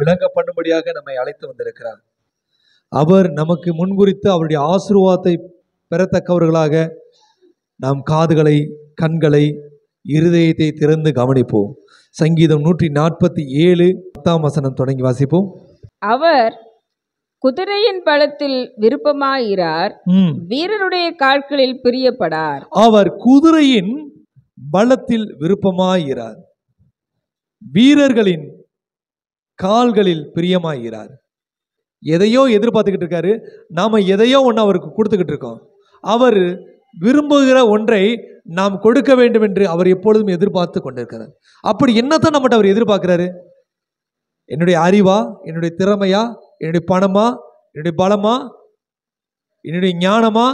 விளங்க பண்ணும்படியாக நம்மை அழைத்து வந்திருக்கிறார் அவர் நமக்கு முன்குறித்து அவருடைய ஆசிர்வாதத்தை பெறத்தக்கவர்களாக நாம் காதுகளை கண்களை இருதயத்தை திறந்து கவனிப்போம் சங்கீதம் நூற்றி நாற்பத்தி ஏழு பத்தாம் வசனம் தொடங்கி வாசிப்போம் அவர் குதிரையின் பலத்தில் விருப்பமாயிரார் வீரனுடைய கால்களில் பிரியப்படார் அவர் குதிரையின் பலத்தில் விருப்பமாயிரார் வீரர்களின் கால்களில் பிரியமாகிறார் எதையோ எதிர்பார்த்துக்கிட்டு இருக்காரு நாம் எதையோ ஒன்று அவருக்கு கொடுத்துக்கிட்டு இருக்கோம் அவர் விரும்புகிற ஒன்றை நாம் கொடுக்க வேண்டும் என்று அவர் எப்பொழுதும் எதிர்பார்த்து கொண்டிருக்கிறார் அப்படி என்னத்தான் நம்மகிட்ட அவர் எதிர்பார்க்கிறாரு என்னுடைய அறிவா என்னுடைய திறமையா என்னுடைய பணமா என்னுடைய பலமா என்னுடைய ஞானமா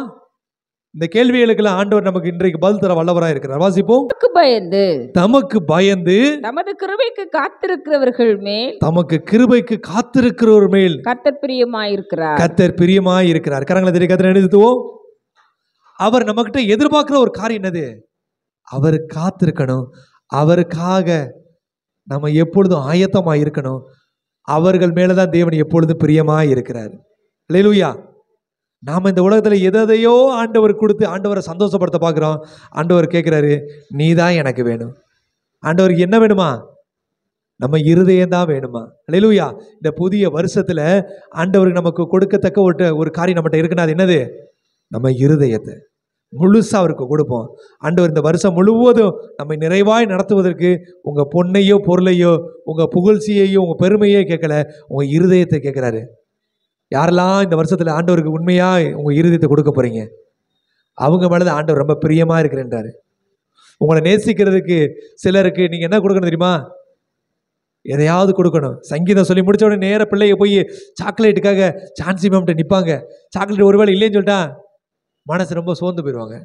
இந்த கேள்விகளுக்கெல்லாம் ஆண்டவர் நமக்கு இன்றைக்கு பதில் தர வல்லவராக இருக்கிறார் வாசிப்போம் பயந்து தமக்கு பயந்து தமது கிருபைக்கு காத்திருக்கிறவர்கள் மேல் தமக்கு கிருபைக்கு காத்திருக்கிறவர் மேல் கத்தர் பிரியமாய் இருக்கிறார் கத்தர் பிரியமாய் இருக்கிறார் கரங்களை தெரிய கத்திர எழுதுவோம் அவர் கிட்ட எதிர்பார்க்கிற ஒரு காரியம் என்னது அவர் காத்திருக்கணும் அவருக்காக நம்ம எப்பொழுதும் ஆயத்தமாக இருக்கணும் அவர்கள் மேலே தான் தேவன் எப்பொழுதும் பிரியமாக இருக்கிறார் லேலுயா நாம் இந்த உலகத்தில் எதையோ ஆண்டவர் கொடுத்து ஆண்டவரை சந்தோஷப்படுத்த பார்க்குறோம் ஆண்டவர் கேட்குறாரு நீ தான் எனக்கு வேணும் ஆண்டவருக்கு என்ன வேணுமா நம்ம இருதயம் தான் வேணுமா லெலுயா இந்த புதிய வருஷத்தில் ஆண்டவருக்கு நமக்கு கொடுக்கத்தக்க ஒரு ஒரு காரியம் நம்மகிட்ட இருக்குன்னா அது என்னது நம்ம இருதயத்தை முழுசாக அவருக்கு கொடுப்போம் ஆண்டவர் இந்த வருஷம் முழுவதும் நம்மை நிறைவாய் நடத்துவதற்கு உங்கள் பொண்ணையோ பொருளையோ உங்கள் புகழ்ச்சியையோ உங்கள் பெருமையோ கேட்கல உங்கள் இருதயத்தை கேட்குறாரு யாரெல்லாம் இந்த வருஷத்தில் ஆண்டவருக்கு உண்மையாக உங்கள் இருதயத்தை கொடுக்க போகிறீங்க அவங்க மேலே தான் ஆண்டவர் ரொம்ப பிரியமாக இருக்கிறேன்றாரு உங்களை நேசிக்கிறதுக்கு சிலருக்கு நீங்கள் என்ன கொடுக்கணும் தெரியுமா எதையாவது கொடுக்கணும் சங்கீதம் சொல்லி முடித்த உடனே நேர பிள்ளைய போய் சாக்லேட்டுக்காக சான்சி மேம்கிட்ட நிற்பாங்க சாக்லேட் ஒருவேளை இல்லைன்னு சொல்லிட்டா மனசு ரொம்ப சோர்ந்து போயிடுவாங்க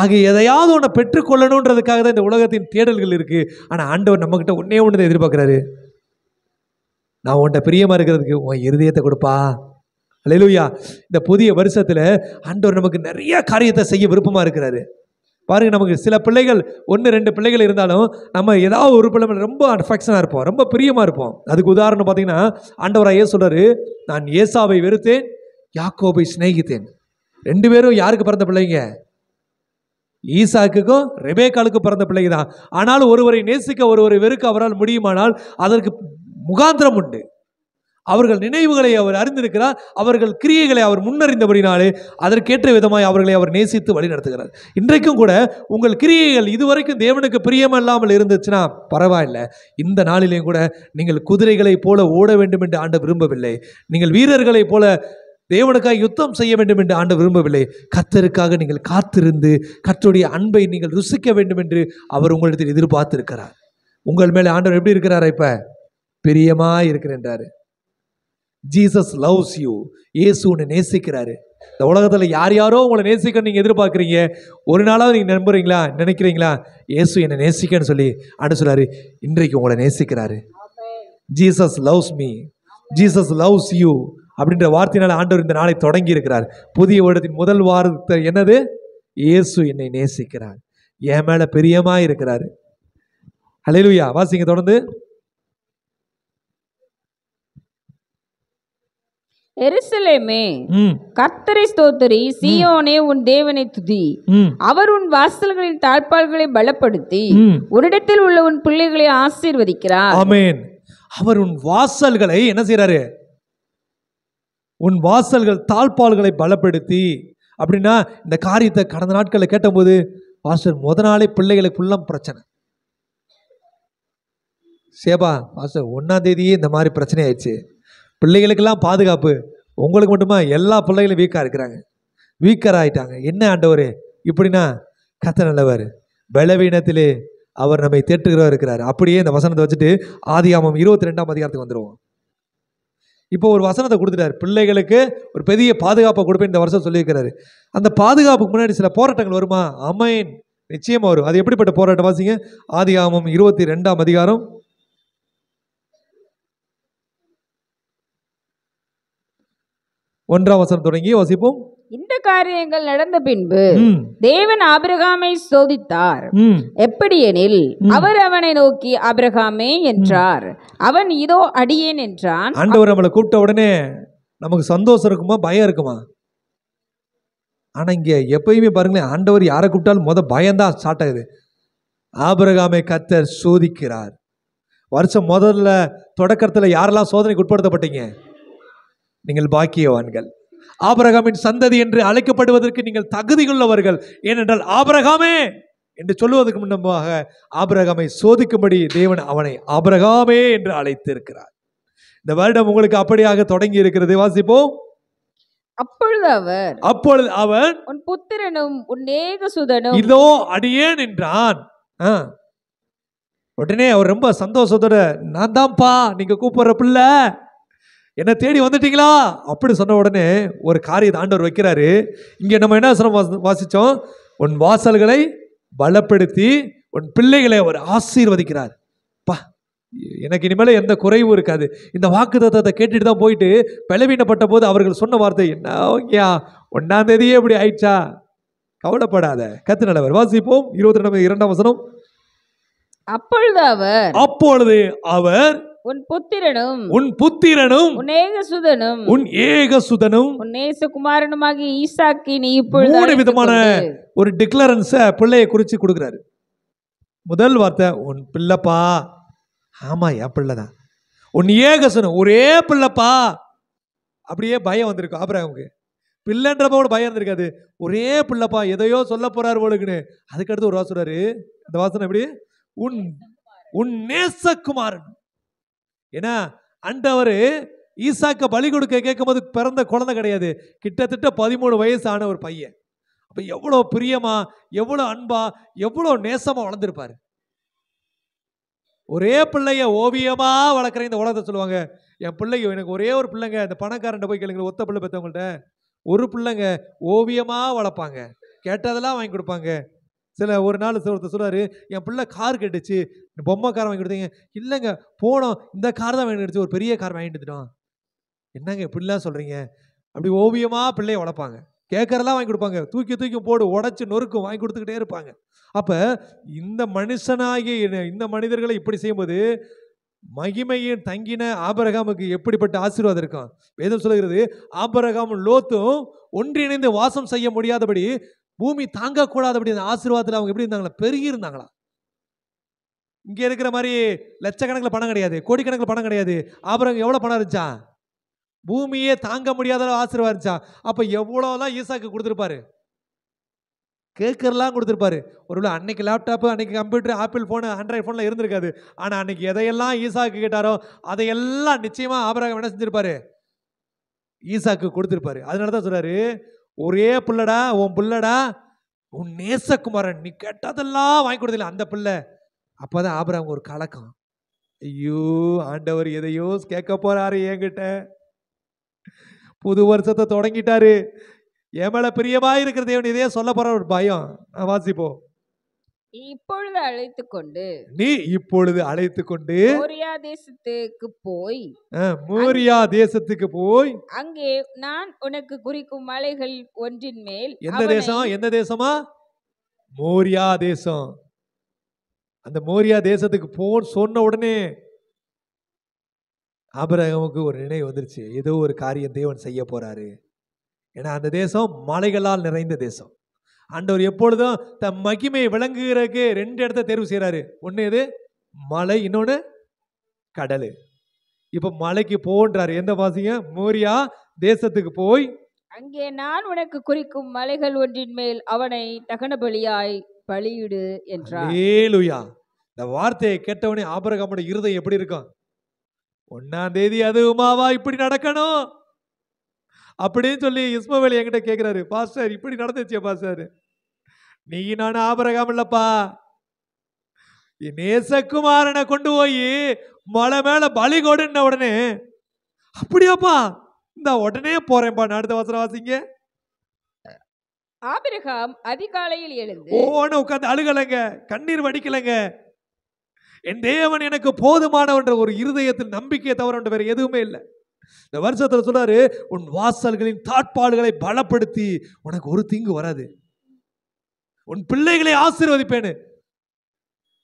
ஆக எதையாவது ஒன்றை பெற்றுக்கொள்ளணுன்றதுக்காக தான் இந்த உலகத்தின் தேடல்கள் இருக்குது ஆனால் ஆண்டவர் நம்மக்கிட்ட ஒன்றே ஒன்று எதிர்பார்க்குறாரு நான் உன்ட்ட பிரியமாக இருக்கிறதுக்கு உன் இருதயத்தை கொடுப்பா அலையிலுயா இந்த புதிய வருஷத்தில் ஆண்டவர் நமக்கு நிறைய காரியத்தை செய்ய விருப்பமாக இருக்கிறாரு பாருங்க நமக்கு சில பிள்ளைகள் ஒன்று ரெண்டு பிள்ளைகள் இருந்தாலும் நம்ம ஏதாவது ஒரு பிள்ளை ரொம்ப அஃபெக்ஷனாக இருப்போம் ரொம்ப பிரியமாக இருப்போம் அதுக்கு உதாரணம் பார்த்தீங்கன்னா ஆண்டவராக ஏன் சொல்கிறாரு நான் ஏசாவை வெறுத்தேன் யாக்கோபை சிநேகித்தேன் ரெண்டு பேரும் யாருக்கு பிறந்த பிள்ளைங்க ஈசாக்குக்கும் ரெபேக்காலுக்கும் பிறந்த பிள்ளைங்க தான் ஆனாலும் ஒருவரை நேசிக்க ஒருவரை வெறுக்க அவரால் முடியுமானால் அதற்கு முகாந்திரம் உண்டு அவர்கள் நினைவுகளை அவர் அறிந்திருக்கிறார் அவர்கள் கிரியைகளை அவர் முன்னறிந்தபடினாலே அதற்கேற்ற விதமாய் அவர்களை அவர் நேசித்து வழி நடத்துகிறார் இன்றைக்கும் கூட உங்கள் கிரியைகள் இதுவரைக்கும் தேவனுக்கு பிரியமல்லாமல் இருந்துச்சுன்னா பரவாயில்ல இந்த நாளிலேயும் கூட நீங்கள் குதிரைகளைப் போல ஓட வேண்டும் என்று ஆண்டு விரும்பவில்லை நீங்கள் வீரர்களைப் போல தேவனுக்காக யுத்தம் செய்ய வேண்டும் என்று ஆண்டு விரும்பவில்லை கத்தருக்காக நீங்கள் காத்திருந்து கத்தருடைய அன்பை நீங்கள் ருசிக்க வேண்டும் என்று அவர் உங்களிடத்தில் எதிர்பார்த்திருக்கிறார் உங்கள் மேலே ஆண்டவர் எப்படி இருக்கிறாரா இப்போ பிரியமாக இருக்கிறேன்றாரு ஜீசஸ் லவ்ஸ் யூ ஏசு உன்னை நேசிக்கிறாரு இந்த உலகத்தில் யார் யாரோ உங்களை நேசிக்க நீங்கள் எதிர்பார்க்குறீங்க ஒரு நாளாவது நீங்கள் நம்புறீங்களா நினைக்கிறீங்களா ஏசு என்னை நேசிக்கன்னு சொல்லி அனு சொல்லாரு இன்றைக்கு உங்களை நேசிக்கிறாரு Jesus loves me Jesus loves you அப்படின்ற வார்த்தையினால் ஆண்டவர் இந்த நாளை தொடங்கி இருக்கிறார் புதிய வருடத்தின் முதல் வாரத்தை என்னது இயேசு என்னை நேசிக்கிறார் என் மேலே பிரியமாக இருக்கிறாரு அலையிலுயா வாசிங்க தொடர்ந்து எருசலேமே கர்த்தரை ஸ்தோத்திரி சியோனே உன் தேவனை துதி அவர் உன் வாசல்களின் தாழ்பால்களை பலப்படுத்தி உன்னிடத்தில் உள்ள உன் பிள்ளைகளை ஆசீர்வதிக்கிறார் ஆமேன் அவர் உன் வாசல்களை என்ன செய்கிறாரு உன் வாசல்கள் தாழ்பால்களை பலப்படுத்தி அப்படின்னா இந்த காரியத்தை கடந்த நாட்களில் கேட்டபோது பாஸ்டர் முத நாளே பிள்ளைகளுக்கு ஃபுல்லாக பிரச்சனை சேபா பாஸ்டர் ஒன்றாம் தேதியே இந்த மாதிரி பிரச்சனை ஆயிடுச்சு பிள்ளைகளுக்கெல்லாம் பாதுகாப்பு உங்களுக்கு மட்டுமா எல்லா பிள்ளைகளும் வீக்காக இருக்கிறாங்க வீக்கர் ஆகிட்டாங்க என்ன ஆண்டவர் இப்படின்னா கத்த நல்லவர் பலவீனத்திலே அவர் நம்மை தேட்டுகிறவர் இருக்கிறார் அப்படியே இந்த வசனத்தை வச்சுட்டு ஆதி ஆமம் இருபத்தி ரெண்டாம் அதிகாரத்துக்கு வந்துடுவோம் இப்போ ஒரு வசனத்தை கொடுத்துட்டார் பிள்ளைகளுக்கு ஒரு பெரிய பாதுகாப்பை கொடுப்பேன் இந்த வருஷம் சொல்லியிருக்கிறாரு அந்த பாதுகாப்புக்கு முன்னாடி சில போராட்டங்கள் வருமா அமைன் நிச்சயமாக வரும் அது எப்படிப்பட்ட போராட்டம் வாசிங்க ஆதி ஆமம் இருபத்தி ரெண்டாம் அதிகாரம் ஒன்றாம் வசனம் தொடங்கி வசிப்போம் இந்த காரியங்கள் நடந்த பின்பு தேவன் ஆபிரகாமை சோதித்தார் எப்படியெனில் அவர் அவனை நோக்கி ஆபிரகாமே என்றார் அவன் இதோ அடியேன் என்றான் ஆண்டவர் நம்மளை கூப்பிட்ட உடனே நமக்கு சந்தோஷம் இருக்குமா பயம் இருக்குமா ஆனா இங்க எப்பயுமே பாருங்களேன் ஆண்டவர் யாரை கூப்பிட்டாலும் முத பயம்தான் ஸ்டார்ட் ஆகுது ஆபிரகாமை கத்தர் சோதிக்கிறார் வருஷம் முதல்ல தொடக்கத்தில் யாரெல்லாம் சோதனைக்கு உட்படுத்தப்பட்டீங்க நீங்கள் பாக்கியவான்கள் ஆபரகாமின் சந்ததி என்று அழைக்கப்படுவதற்கு நீங்கள் தகுதியுள்ளவர்கள் ஏனென்றால் ஆபரகாமே என்று சொல்லுவதற்கு முன்னமாக ஆபரகாமை சோதிக்கும்படி தேவன் அவனை ஆபரகாமே என்று அழைத்திருக்கிறார் இந்த வருடம் உங்களுக்கு அப்படியாக தொடங்கி இருக்கிறது வாசிப்போம் அப்பொழுது அவர் அப்பொழுது அவன் உன் புத்திரனும் உன் சுதனும் இதோ அடியேன் என்றான் உடனே அவர் ரொம்ப சந்தோஷத்தோட நான் தான்ப்பா நீங்க கூப்பிடுற பிள்ளை என்ன தேடி வந்துட்டீங்களா அப்படி சொன்ன உடனே ஒரு காரியத்தை ஆண்டவர் வைக்கிறாரு இங்கே நம்ம என்ன சொல்ல வாசித்தோம் உன் வாசல்களை பலப்படுத்தி உன் பிள்ளைகளை அவர் ஆசீர்வதிக்கிறார் பா எனக்கு இனிமேல் எந்த குறைவும் இருக்காது இந்த வாக்கு தத்துவத்தை கேட்டுட்டு தான் போயிட்டு பிளவீனப்பட்ட போது அவர்கள் சொன்ன வார்த்தை என்ன ஓகேயா ஒன்றாந்தேதியே இப்படி ஆயிடுச்சா கவலைப்படாத கத்து நல்லவர் வாசிப்போம் இருபத்தி ரெண்டு இரண்டாம் வசனம் அப்பொழுது அவர் அப்பொழுது அவர் உன் புத்திரனும் உன் புத்திரனும் உன் ஏகசுதனும் உன் ஏகசுதனும் உன் நேசகுமாரனுமாகிய ஈசாக்கி நீ இப்பொழுது மூணு விதமான ஒரு டிக்ளரன்ஸை பிள்ளையை குறித்து கொடுக்குறாரு முதல் வார்த்தை உன் பிள்ளைப்பா ஆமா என் பிள்ளை தான் உன் ஏகசுதன் ஒரே பிள்ளப்பா அப்படியே பயம் வந்திருக்கும் ஆபராமுக்கு பிள்ளைன்றப்ப கூட பயம் இருந்திருக்காது ஒரே பிள்ளைப்பா எதையோ சொல்ல போறாரு போலுக்குன்னு அதுக்கடுத்து ஒரு வாசுறாரு அந்த வாசனை எப்படி உன் உன் நேசகுமாரன் ஏன்னா அண்டவர் ஈசாக்கை பலி கொடுக்க கேட்கும் போது பிறந்த குழந்தை கிடையாது கிட்டத்தட்ட பதிமூணு வயசு ஆன ஒரு பையன் அப்போ எவ்வளோ பிரியமா எவ்வளோ அன்பா எவ்வளோ நேசமாக வளர்ந்துருப்பார் ஒரே பிள்ளைய ஓவியமாக வளர்க்குற இந்த உலகத்தை சொல்லுவாங்க என் பிள்ளைங்க எனக்கு ஒரே ஒரு பிள்ளைங்க இந்த பணக்காரன் போய் கேளுங்க ஒத்த பிள்ளை பெற்றவங்கள்ட்ட ஒரு பிள்ளைங்க ஓவியமாக வளர்ப்பாங்க கேட்டதெல்லாம் வாங்கி கொடுப்பாங்க சில ஒரு நாள் ஒருத்தர் சொல்கிறாரு என் பிள்ளை கார் கெட்டுச்சு பொம்மை கார் வாங்கி கொடுத்தீங்க இல்லைங்க போனோம் இந்த கார் தான் வாங்கி கிடச்சி ஒரு பெரிய கார் வாங்கிட்டு என்னங்க இப்படிலாம் சொல்கிறீங்க அப்படி ஓவியமாக பிள்ளையை வளர்ப்பாங்க கேட்குறதெல்லாம் வாங்கி கொடுப்பாங்க தூக்கி தூக்கி போடு உடச்சி நொறுக்கும் வாங்கி கொடுத்துக்கிட்டே இருப்பாங்க அப்போ இந்த மனுஷனாகிய இந்த மனிதர்களை இப்படி செய்யும்போது மகிமையின் தங்கின ஆபரகாமுக்கு எப்படிப்பட்ட ஆசீர்வாதம் இருக்கும் வேதம் சொல்லுகிறது ஆபரகாமும் லோத்தும் ஒன்றிணைந்து வாசம் செய்ய முடியாதபடி பூமி தாங்கக்கூடாது அப்படின்னு ஆசீர்வாதத்தில் அவங்க எப்படி இருந்தாங்களா பெருகி இருந்தாங்களா இங்கே இருக்கிற மாதிரி லட்சக்கணக்கில் பணம் கிடையாது கோடிக்கணக்கில் பணம் கிடையாது அப்புறம் எவ்வளோ பணம் இருந்துச்சா பூமியே தாங்க முடியாத ஆசீர்வாதம் இருந்துச்சா அப்போ எவ்வளோலாம் ஈசாக்கு கொடுத்துருப்பாரு கேட்கறலாம் கொடுத்துருப்பாரு ஒரு அன்னைக்கு லேப்டாப்பு அன்னைக்கு கம்ப்யூட்டர் ஆப்பிள் ஃபோனு ஆண்ட்ராய்ட் ஃபோனில் இருந்திருக்காது ஆனால் அன்னைக்கு எதையெல்லாம் ஈசாக்கு கேட்டாரோ அதையெல்லாம் நிச்சயமாக ஆபரகம் என்ன செஞ்சிருப்பாரு ஈசாக்கு கொடுத்துருப்பாரு அதனால தான் சொல்கிறாரு ஒரே பிள்ளடா உன் பிள்ளடா உன் நேசகுமாரன் நீ கேட்டதெல்லாம் வாங்கி கொடுத்தல அந்த பிள்ளை அப்போ தான் ஆபராங்க ஒரு கலக்கம் ஐயோ ஆண்டவர் எதையோ கேட்க போகிறாரு என்கிட்ட புது வருஷத்தை தொடங்கிட்டாரு என் மேலே பிரியமாக இருக்கிற தேவன் இதையே சொல்ல போகிற ஒரு பயம் வாசிப்போம் இப்பொழுது அழைத்து கொண்டு நீ இப்பொழுது அழைத்து கொண்டு மோரியா தேசத்துக்கு போய் மோரியா தேசத்துக்கு போய் அங்கே நான் உனக்கு குறிக்கும் மலைகள் ஒன்றின் மேல் எந்த தேசம் எந்த தேசமா மோரியா தேசம் அந்த மோரியா தேசத்துக்கு போன் சொன்ன உடனே ஆபரகமுக்கு ஒரு நினைவு வந்துருச்சு ஏதோ ஒரு காரியம் தேவன் செய்ய போறாரு ஏன்னா அந்த தேசம் மலைகளால் நிறைந்த தேசம் ஆண்டவர் எப்பொழுதும் தன் மகிமையை விளங்குகிறதுக்கு ரெண்டு இடத்த தேர்வு செய்கிறாரு ஒன்று எது மலை இன்னொன்று கடல் இப்போ மலைக்கு போன்றார் எந்த வாசிங்க மோரியா தேசத்துக்கு போய் அங்கே நான் உனக்கு குறிக்கும் மலைகள் ஒன்றின் மேல் அவனை தகன பலியாய் பலியிடு என்றார் ஏலுயா இந்த வார்த்தையை கேட்டவனே ஆபரகமோட இருதை எப்படி இருக்கும் ஒன்னாம் தேதி உமாவா இப்படி நடக்கணும் அப்படின்னு சொல்லி இஸ்மவேல் என்கிட்ட கேட்குறாரு பாஸ்டர் இப்படி நடந்துச்சே பாஸ்டர் நீ நான் ஆபரகம் இல்லப்பா நேசகுமாரனை கொண்டு போய் மலை மேலே பலி கொடுன்ன உடனே அப்படியாப்பா இந்த உடனே போறேன்ப்பா நான் அடுத்த வசனம் வாசிங்க ஆபிரகாம் அதிகாலையில் எழுந்து ஓன உட்காந்து அழுகலைங்க கண்ணீர் வடிக்கலைங்க என் தேவன் எனக்கு போதுமானவன்ற ஒரு இருதயத்தில் நம்பிக்கையை தவிர வேற எதுவுமே இல்லை இந்த வருஷத்தில் சொல்கிறாரு உன் வாசல்களின் தாட்பாடுகளை பலப்படுத்தி உனக்கு ஒரு தீங்கு வராது உன் பிள்ளைகளை ஆசீர்வதிப்பேன்னு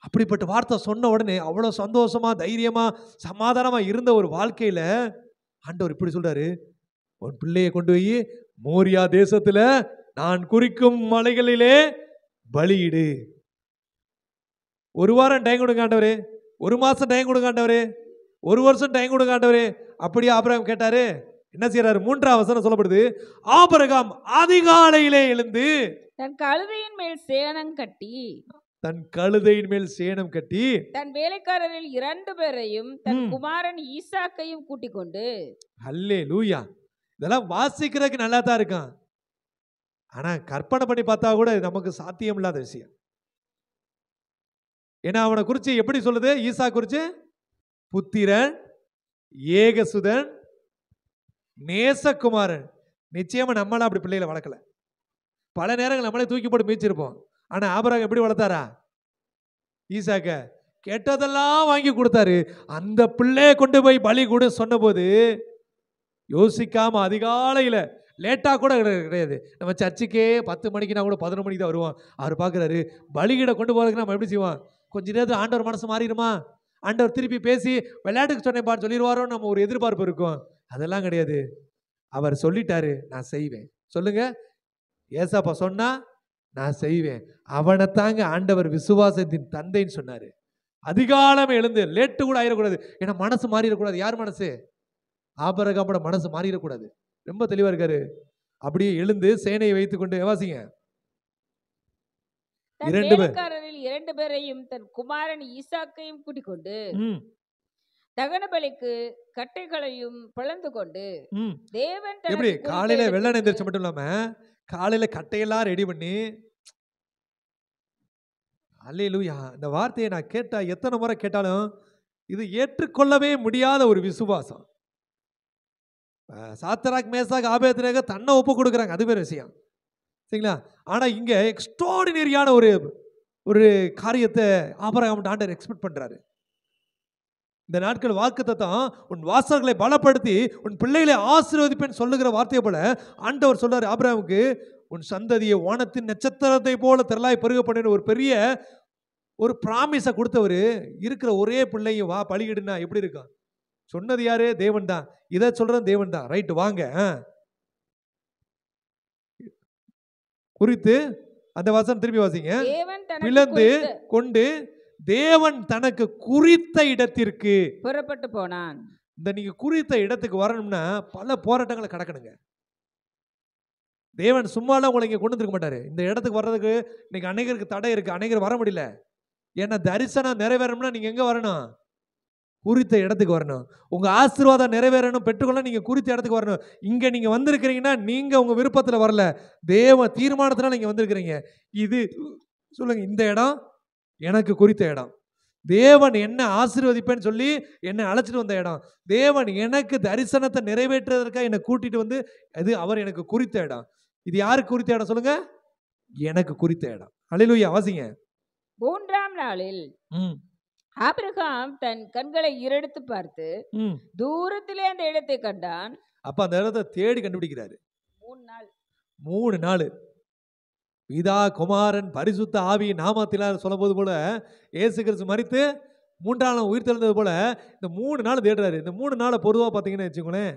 அப்படிப்பட்ட வார்த்தை சொன்ன உடனே அவ்வளோ சந்தோஷமா தைரியமாக சமாதானமாக இருந்த ஒரு வாழ்க்கையில் ஆண்டவர் இப்படி சொல்கிறாரு உன் பிள்ளையை கொண்டு போய் மோரியா தேசத்தில் நான் குறிக்கும் மலைகளிலே பலியிடு ஒரு வாரம் டைம் கொடுங்க ஆண்டவரே ஒரு மாதம் டைம் கொடுங்க ஆண்டவரே ஒரு வருஷம் டைம் கொடுங்க ஆண்டவரே அப்படியே ஆபரகம் கேட்டாரு என்ன செய்யறாரு மூன்றாம் வசனம் சொல்லப்படுது ஆபரகம் அதிகாலையிலே எழுந்து தன் கழுதையின் மேல் சேனம் கட்டி தன் கழுதையின் மேல் சேனம் கட்டி தன் வேலைக்காரரில் இரண்டு பேரையும் தன் குமாரன் ஈசாக்கையும் கூட்டிக் கொண்டு அல்லே லூயா இதெல்லாம் வாசிக்கிறதுக்கு நல்லா தான் இருக்கான் ஆனா கற்பனை பண்ணி பார்த்தா கூட நமக்கு சாத்தியம் இல்லாத விஷயம் ஏன்னா அவனை குறித்து எப்படி சொல்லுது ஈசா குறிச்சு புத்திரன் ஏகசுதன் நேசகுமாரன் நிச்சயமாக நம்மளாம் அப்படி பிள்ளைகளை வளர்க்கல பல நேரங்கள் நம்மளே தூக்கி போட்டு மீச்சிருப்போம் ஆனால் ஆபராக எப்படி வளர்த்தாரா ஈசாக்க கெட்டதெல்லாம் வாங்கி கொடுத்தாரு அந்த பிள்ளையை கொண்டு போய் பலி கொடு சொன்னபோது யோசிக்காமல் அதிகாலையில் லேட்டாக கூட கிடையாது நம்ம சர்ச்சுக்கே பத்து மணிக்குனா கூட பதினொரு மணிக்கு தான் வருவோம் அவர் பார்க்குறாரு பலிகிட கொண்டு போகிறதுக்கு நம்ம எப்படி செய்வோம் கொஞ்ச நேரத்தில் ஆண்டவர் மனசு மாறிடுமா ஆண்டவர் திருப்பி பேசி விளையாட்டுக்கு சொன்னேப்பான்னு சொல்லிடுவாரோன்னு நம்ம ஒரு எதிர்பார்ப்பு இருக்கும் அதெல்லாம் கிடையாது அவர் சொல்லிட்டாரு நான் செய்வேன் சொல்லுங்க ஏசாப்பா சொன்னா நான் செய்வேன் அவனை தாங்க ஆண்டவர் விசுவாசத்தின் தந்தைன்னு சொன்னார் அதிகாலம் எழுந்து லேட்டு கூட ஆயிடக்கூடாது ஏன்னா மனசு மாறிடக்கூடாது யார் மனசு ஆபரகாப்போட மனசு மாறிடக்கூடாது ரொம்ப தெளிவாக இருக்காரு அப்படியே எழுந்து சேனையை வைத்துக்கொண்டு வாசிங்க இரண்டு வேலைக்காரரில் இரண்டு பேரையும் தன் குமாரன் ஈசாக்கையும் கூட்டிக்கொண்டு கொண்டு தகன பலிக்கு கட்டைகளையும் பிளந்து கொண்டு தேவன் எப்படி காலையில வெள்ள நிந்திரிச்சு மட்டும் இல்லாம காலையில கட்டையெல்லாம் ரெடி பண்ணி அல்லையிலூயா இந்த வார்த்தையை நான் கேட்டா எத்தனை முறை கேட்டாலும் இது ஏற்றுக்கொள்ளவே முடியாத ஒரு விசுவாசம் சாத்தராக் மேசாக் ஆபேத்ரேக தன்னை ஒப்பு கொடுக்குறாங்க அது பேர் விஷயம் சரிங்களா ஆனால் இங்கே எக்ஸ்ட்ராடினரியான ஒரு ஒரு காரியத்தை ஆபரகம் ஆண்டர் எக்ஸ்பெக்ட் பண்ணுறாரு இந்த நாட்கள் வாக்குத்தை தான் உன் வாசல்களை பலப்படுத்தி உன் பிள்ளைகளை ஆசீர்வதிப்பேன் சொல்லுகிற வார்த்தையை போல ஆண்டவர் சொல்றாரு ஆபிரகாமுக்கு உன் சந்ததியை ஓனத்தின் நட்சத்திரத்தை போல திரளாய் பெருக ஒரு பெரிய ஒரு ப்ராமிஸை கொடுத்தவர் இருக்கிற ஒரே பிள்ளையும் வா பழிகிடுனா எப்படி இருக்கான் சொன்னது யாரு தேவன் தான் இதை சொல்கிறேன் தேவன் தான் ரைட்டு வாங்க குறித்து அந்த வசனம் திரும்பி வாசிங்க பிளந்து கொண்டு தேவன் தனக்கு குறித்த இடத்திற்கு புறப்பட்டு போனான் இந்த நீங்க குறித்த இடத்துக்கு வரணும்னா பல போராட்டங்களை கடக்கணுங்க தேவன் சும்மாலாம் உங்களை இங்கே கொண்டு வந்துருக்க மாட்டாரு இந்த இடத்துக்கு வர்றதுக்கு இன்னைக்கு அநேகருக்கு தடை இருக்கு அநேகர் வர முடியல ஏன்னா தரிசனம் நிறைவேறணும்னா நீங்க எங்க வரணும் குறித்த இடத்துக்கு வரணும் உங்கள் ஆசீர்வாதம் நிறைவேறணும் பெற்றுக்கொள்ள நீங்கள் குறித்த இடத்துக்கு வரணும் இங்கே நீங்கள் வந்திருக்கிறீங்கன்னா நீங்கள் உங்கள் விருப்பத்தில் வரல தேவ தீர்மானத்தில் நீங்கள் வந்திருக்கிறீங்க இது சொல்லுங்கள் இந்த இடம் எனக்கு குறித்த இடம் தேவன் என்ன ஆசீர்வதிப்பேன்னு சொல்லி என்னை அழைச்சிட்டு வந்த இடம் தேவன் எனக்கு தரிசனத்தை நிறைவேற்றுவதற்காக என்னை கூட்டிகிட்டு வந்து அது அவர் எனக்கு குறித்த இடம் இது யாருக்கு குறித்த இடம் சொல்லுங்கள் எனக்கு குறித்த இடம் அழிலுயா வாசிங்க மூன்றாம் நாளில் ஆபிரகாம் தன் கண்களை இரடித்து பார்த்து தூரத்திலே அந்த இடத்தை கண்டான் அப்ப அந்த இடத்தை தேடி கண்டுபிடிக்கிறாரு மூணு நாள் மூணு நாள் பிதா குமாரன் பரிசுத்த ஆவி நாமத்திலார் சொல்லும்போது போல ஏசு கிறிஸ்து மறித்து மூன்றாம் உயிர் தெழுந்தது போல இந்த மூணு நாள் தேடுறாரு இந்த மூணு நாளை பொதுவாக பார்த்தீங்கன்னு வச்சுக்கோங்களேன்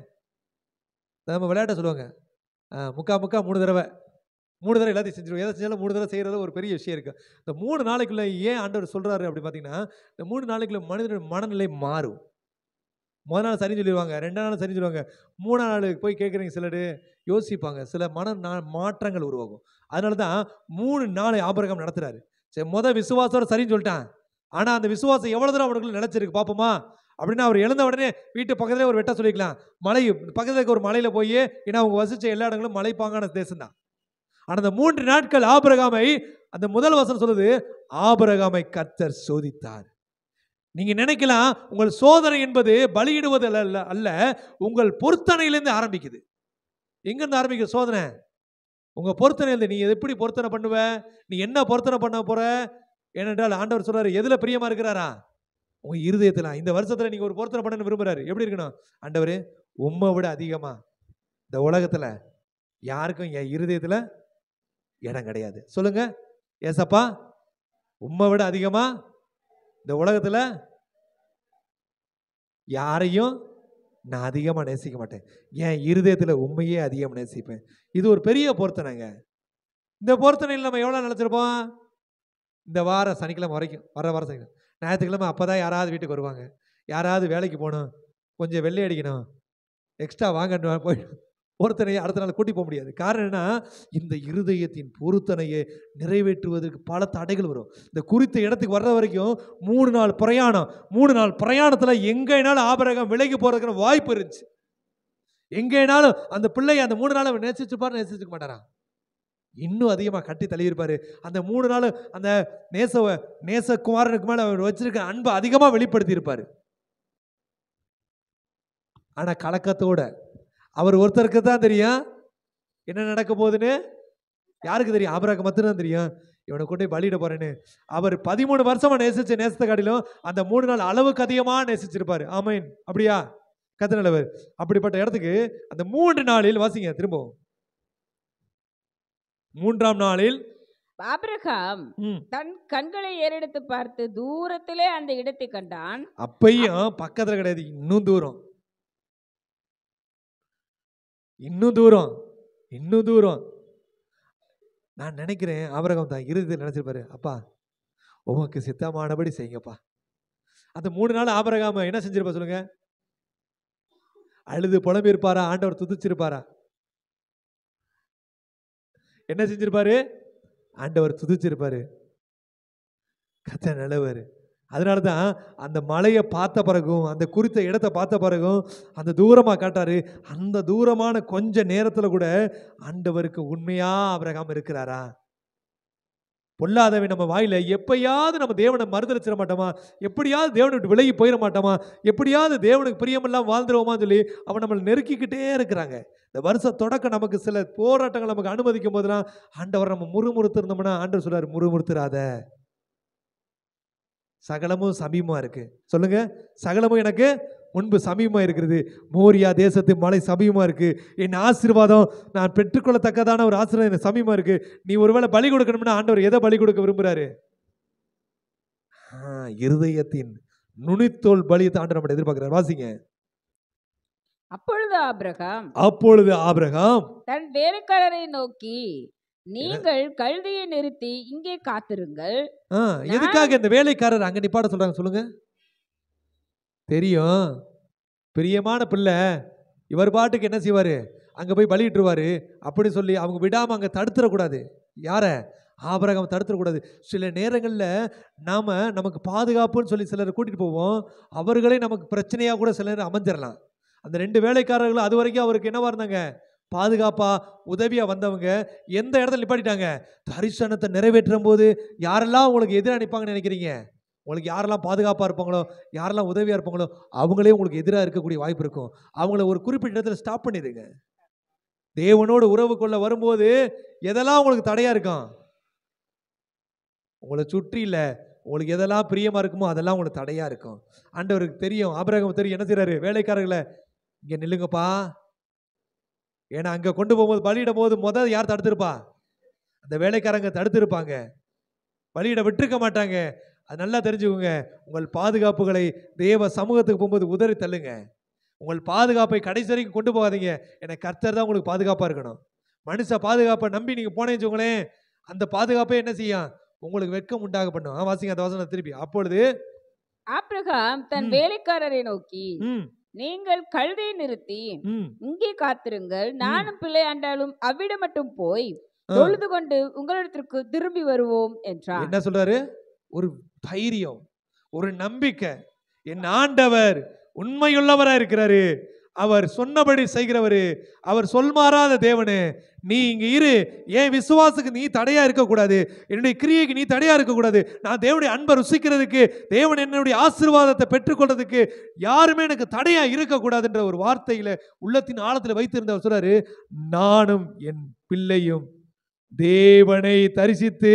நம்ம விளையாட்ட சொல்லுவாங்க முக்கா முக்கா மூணு தடவை மூணு தடவை எல்லாத்தையும் செஞ்சிருவோம் எதை செஞ்சாலும் மூணு தடவை செய்கிறது ஒரு பெரிய விஷயம் இருக்குது இந்த மூணு நாளைக்குள்ளே ஏன் ஆண்டவர் சொல்கிறாரு அப்படி பார்த்தீங்கன்னா இந்த மூணு நாளைக்குள்ள மனிதனுடைய மனநிலை மாறும் மொதல் நாள் சரி சொல்லிடுவாங்க ரெண்டாம் நாள் சரி சொல்லுவாங்க மூணாம் நாளுக்கு போய் கேட்குறீங்க சிலர் யோசிப்பாங்க சில மன மாற்றங்கள் உருவாகும் அதனால தான் மூணு நாள் ஆபரகம் நடத்துகிறாரு சரி மொதல் விசுவாசத்தோட சரின்னு சொல்லிட்டான் ஆனால் அந்த விசுவாசம் எவ்வளோ தூரம் அவனுக்குள்ள நினச்சிருக்கு பார்ப்போமா அப்படின்னா அவர் எழுந்த உடனே வீட்டு பக்கத்துலேயே ஒரு வெட்ட சொல்லிக்கலாம் மலை பக்கத்தில் இருக்க ஒரு மலையில் போய் ஏன்னா அவங்க வசித்த எல்லா இடங்களும் மலைப்பாங்கான தேசம் தான் அந்த மூன்று நாட்கள் ஆபரகாமை அந்த முதல் வசனம் சொல்லுது ஆபரகாமை கத்தர் சோதித்தார் நீங்கள் நினைக்கலாம் உங்கள் சோதனை என்பது பலியிடுவது அல்ல அல்ல உங்கள் பொருத்தனையிலேருந்து ஆரம்பிக்குது எங்கேருந்து ஆரம்பிக்குது சோதனை உங்கள் பொருத்தனையிலேருந்து நீ எப்படி பொருத்தனை பண்ணுவ நீ என்ன பொருத்தனை பண்ண போகிற ஏனென்றால் ஆண்டவர் சொல்கிறார் எதில் பிரியமாக இருக்கிறாரா உங்கள் இருதயத்தில் இந்த வருஷத்தில் நீங்கள் ஒரு பொருத்தனை பண்ணணும்னு விரும்புகிறாரு எப்படி இருக்கணும் ஆண்டவர் உம்மை விட அதிகமாக இந்த உலகத்தில் யாருக்கும் என் இருதயத்தில் இடம் கிடையாது சொல்லுங்க ஏசப்பா உண்மை விட அதிகமாக இந்த உலகத்தில் யாரையும் நான் அதிகமாக நேசிக்க மாட்டேன் என் இருதயத்தில் உண்மையே அதிகமாக நேசிப்பேன் இது ஒரு பெரிய பொருத்தனைங்க இந்த பொருத்தனையில் நம்ம எவ்வளோ நினச்சிருப்போம் இந்த வாரம் சனிக்கிழமை வரைக்கும் வர வர சனிக்கிழமை ஞாயிற்றுக்கிழமை அப்போ தான் யாராவது வீட்டுக்கு வருவாங்க யாராவது வேலைக்கு போகணும் கொஞ்சம் வெள்ளை அடிக்கணும் எக்ஸ்ட்ரா வாங்கன்னு போயிடும் ஒருத்தனையை அடுத்த நாள் கூட்டி போக முடியாது காரணம் என்ன இந்த இருதயத்தின் பொருத்தனையை நிறைவேற்றுவதற்கு பல தடைகள் வரும் இந்த குறித்த இடத்துக்கு வர்ற வரைக்கும் மூணு நாள் பிரயாணம் மூணு நாள் பிரயாணத்தில் எங்கேனாலும் ஆபரகம் விலைக்கு போகிறதுக்கு வாய்ப்பு இருந்துச்சு எங்கேனாலும் அந்த பிள்ளையை அந்த மூணு நாள் அவன் நேசிச்சுப்பார் நேசிச்சுக்க மாட்டாரா இன்னும் அதிகமாக கட்டி தள்ளியிருப்பார் அந்த மூணு நாள் அந்த நேச நேசகுமாரனுக்கு மேலே அவர் வச்சிருக்க அன்பு அதிகமாக வெளிப்படுத்தியிருப்பார் ஆனால் கலக்கத்தோட அவர் ஒருத்தருக்கு தான் தெரியும் என்ன நடக்க போகுதுன்னு யாருக்கு தெரியும் ஆபராக்கு மட்டும்தான் தெரியும் இவனை கொண்டு பலியிட போறேன்னு அவர் பதிமூணு வருஷமா நேசிச்ச நேசத்தை காட்டிலும் அந்த மூணு நாள் அளவுக்கு அதிகமா நேசிச்சிருப்பாரு ஆமீன் அப்படியா நிலவர் அப்படிப்பட்ட இடத்துக்கு அந்த மூன்று நாளில் வாசிங்க திரும்பவும் மூன்றாம் நாளில் ஆபிரகாம் தன் கண்களை ஏறெடுத்து பார்த்து தூரத்திலே அந்த இடத்தை கண்டான் அப்பையும் பக்கத்துல கிடையாது இன்னும் தூரம் இன்னும் தூரம் இன்னும் தூரம் நான் நினைக்கிறேன் ஆபரகம் தான் இறுதியில் நினச்சிருப்பாரு அப்பா உமக்கு சித்தமானபடி செய்யுங்கப்பா அந்த மூணு நாள் ஆபரகாம என்ன செஞ்சிருப்பா சொல்லுங்க அழுது புலம்பி இருப்பாரா ஆண்டவர் துதிச்சிருப்பாரா என்ன செஞ்சிருப்பாரு ஆண்டவர் துதிச்சிருப்பாரு கத்த நல்லவர் அதனால தான் அந்த மலையை பார்த்த பிறகும் அந்த குறித்த இடத்த பார்த்த பிறகும் அந்த தூரமாக காட்டாரு அந்த தூரமான கொஞ்ச நேரத்தில் கூட ஆண்டவருக்கு உண்மையாக அபிரகாம் இருக்கிறாரா பொல்லாதவை நம்ம வாயில் எப்பயாவது நம்ம தேவனை மறுதளிச்சிட மாட்டோமா எப்படியாவது தேவனை விட்டு விலகி போயிட மாட்டோமா எப்படியாவது தேவனுக்கு பிரியமெல்லாம் வாழ்ந்துருவோமான்னு சொல்லி அவன் நம்மளை நெருக்கிக்கிட்டே இருக்கிறாங்க இந்த வருஷ தொடக்கம் நமக்கு சில போராட்டங்கள் நமக்கு அனுமதிக்கும் போதெல்லாம் ஆண்டவர் நம்ம முறுமுறுத்திருந்தோம்னா ஆண்டவர் சொல்கிறார் முறுமுறுத்துறாத சகலமும் சமீபமாக இருக்குது சொல்லுங்கள் சகலமும் எனக்கு முன்பு சமீபமாக இருக்கிறது மோரியா தேசத்து மலை சமீபமாக இருக்குது என் ஆசீர்வாதம் நான் பெற்றுக்கொள்ளத்தக்கதான ஒரு ஆசீர்வாதம் எனக்கு சமீபமாக இருக்குது நீ ஒருவேளை பலி கொடுக்கணும்னா ஆண்டவர் எதை பலி கொடுக்க விரும்புகிறாரு இருதயத்தின் நுனித்தோல் பலியத்தை ஆண்டு நம்ம எதிர்பார்க்கிறார் வாசிங்க அப்பொழுது ஆபிரகாம் அப்பொழுது ஆபிரகாம் தன் வேலைக்காரரை நோக்கி நீங்கள் கழுதையை நிறுத்தி இங்கே காத்திருங்கள் ஆ, எதுக்காக இந்த வேலைக்காரர் அங்க நிப்பாட சொல்றாங்க சொல்லுங்க தெரியும் பிரியமான பிள்ளை இவர் பாட்டுக்கு என்ன செய்வாரு அங்க போய் பலியிட்டுருவாரு அப்படி சொல்லி அவங்க விடாம அங்க தடுத்துடக்கூடாது யார ஆபரகம் தடுத்துடக்கூடாது சில நேரங்களில் நாம் நமக்கு பாதுகாப்புன்னு சொல்லி சிலர் கூட்டிகிட்டு போவோம் அவர்களே நமக்கு பிரச்சனையாக கூட சிலர் அமைஞ்சிடலாம் அந்த ரெண்டு வேலைக்காரர்களும் அது வரைக்கும் அவருக்கு என்னவா இருந்தாங்க பாதுகாப்பாக உதவியாக வந்தவங்க எந்த இடத்துல நிப்பாட்டிட்டாங்க தரிசனத்தை நிறைவேற்றும் போது யாரெல்லாம் உங்களுக்கு எதிராக நிற்பாங்கன்னு நினைக்கிறீங்க உங்களுக்கு யாரெல்லாம் பாதுகாப்பாக இருப்பாங்களோ யாரெல்லாம் உதவியாக இருப்பாங்களோ அவங்களே உங்களுக்கு எதிராக இருக்கக்கூடிய வாய்ப்பு இருக்கும் அவங்கள ஒரு குறிப்பிட்ட இடத்துல ஸ்டாப் பண்ணிடுங்க தேவனோடு உறவு கொள்ள வரும்போது எதெல்லாம் உங்களுக்கு தடையாக இருக்கும் உங்களை சுற்றி இல்லை உங்களுக்கு எதெல்லாம் பிரியமாக இருக்குமோ அதெல்லாம் உங்களுக்கு தடையாக இருக்கும் ஆண்டவருக்கு தெரியும் ஆபரகம் தெரியும் என்ன செய்கிறாரு வேலைக்காரர்களை இங்கே நில்லுங்கப்பா ஏன்னா அங்கே கொண்டு போகும்போது பலியிடும் போது முதல் யார் தடுத்திருப்பா அந்த வேலைக்காரங்க தடுத்திருப்பாங்க பலியிட விட்டுருக்க மாட்டாங்க அது நல்லா தெரிஞ்சுக்கோங்க உங்கள் பாதுகாப்புகளை தேவ சமூகத்துக்கு போகும்போது உதறி தள்ளுங்க உங்கள் பாதுகாப்பை கடைசி வரைக்கும் கொண்டு போகாதீங்க ஏன்னா கர்த்தர் தான் உங்களுக்கு பாதுகாப்பாக இருக்கணும் மனுஷ பாதுகாப்பை நம்பி நீங்கள் போனேன்னு வச்சுக்கோங்களேன் அந்த பாதுகாப்பை என்ன செய்யும் உங்களுக்கு வெட்கம் உண்டாக பண்ணும் வாசிங்க அந்த வசனம் திருப்பி அப்பொழுது தன் வேலைக்காரரை நோக்கி நீங்கள் கழுதை நிறுத்தி இங்கே காத்திருங்கள் நானும் பிள்ளை அவ்விட மட்டும் போய் தொழுது கொண்டு உங்களிடத்திற்கு திரும்பி வருவோம் என்றார் என்ன சொல்றாரு ஒரு தைரியம் ஒரு நம்பிக்கை என் ஆண்டவர் உண்மையுள்ளவரா இருக்கிறாரு அவர் சொன்னபடி செய்கிறவர் அவர் சொல்மாறாத தேவனு நீ இங்கே இரு ஏன் விசுவாசுக்கு நீ தடையாக இருக்கக்கூடாது என்னுடைய கிரியைக்கு நீ தடையாக இருக்கக்கூடாது நான் தேவனுடைய அன்பை ருசிக்கிறதுக்கு தேவன் என்னுடைய ஆசிர்வாதத்தை பெற்றுக்கொள்றதுக்கு யாருமே எனக்கு தடையாக இருக்கக்கூடாதுன்ற ஒரு வார்த்தையில் உள்ளத்தின் ஆழத்தில் வைத்திருந்தவர் சொல்கிறாரு நானும் என் பிள்ளையும் தேவனை தரிசித்து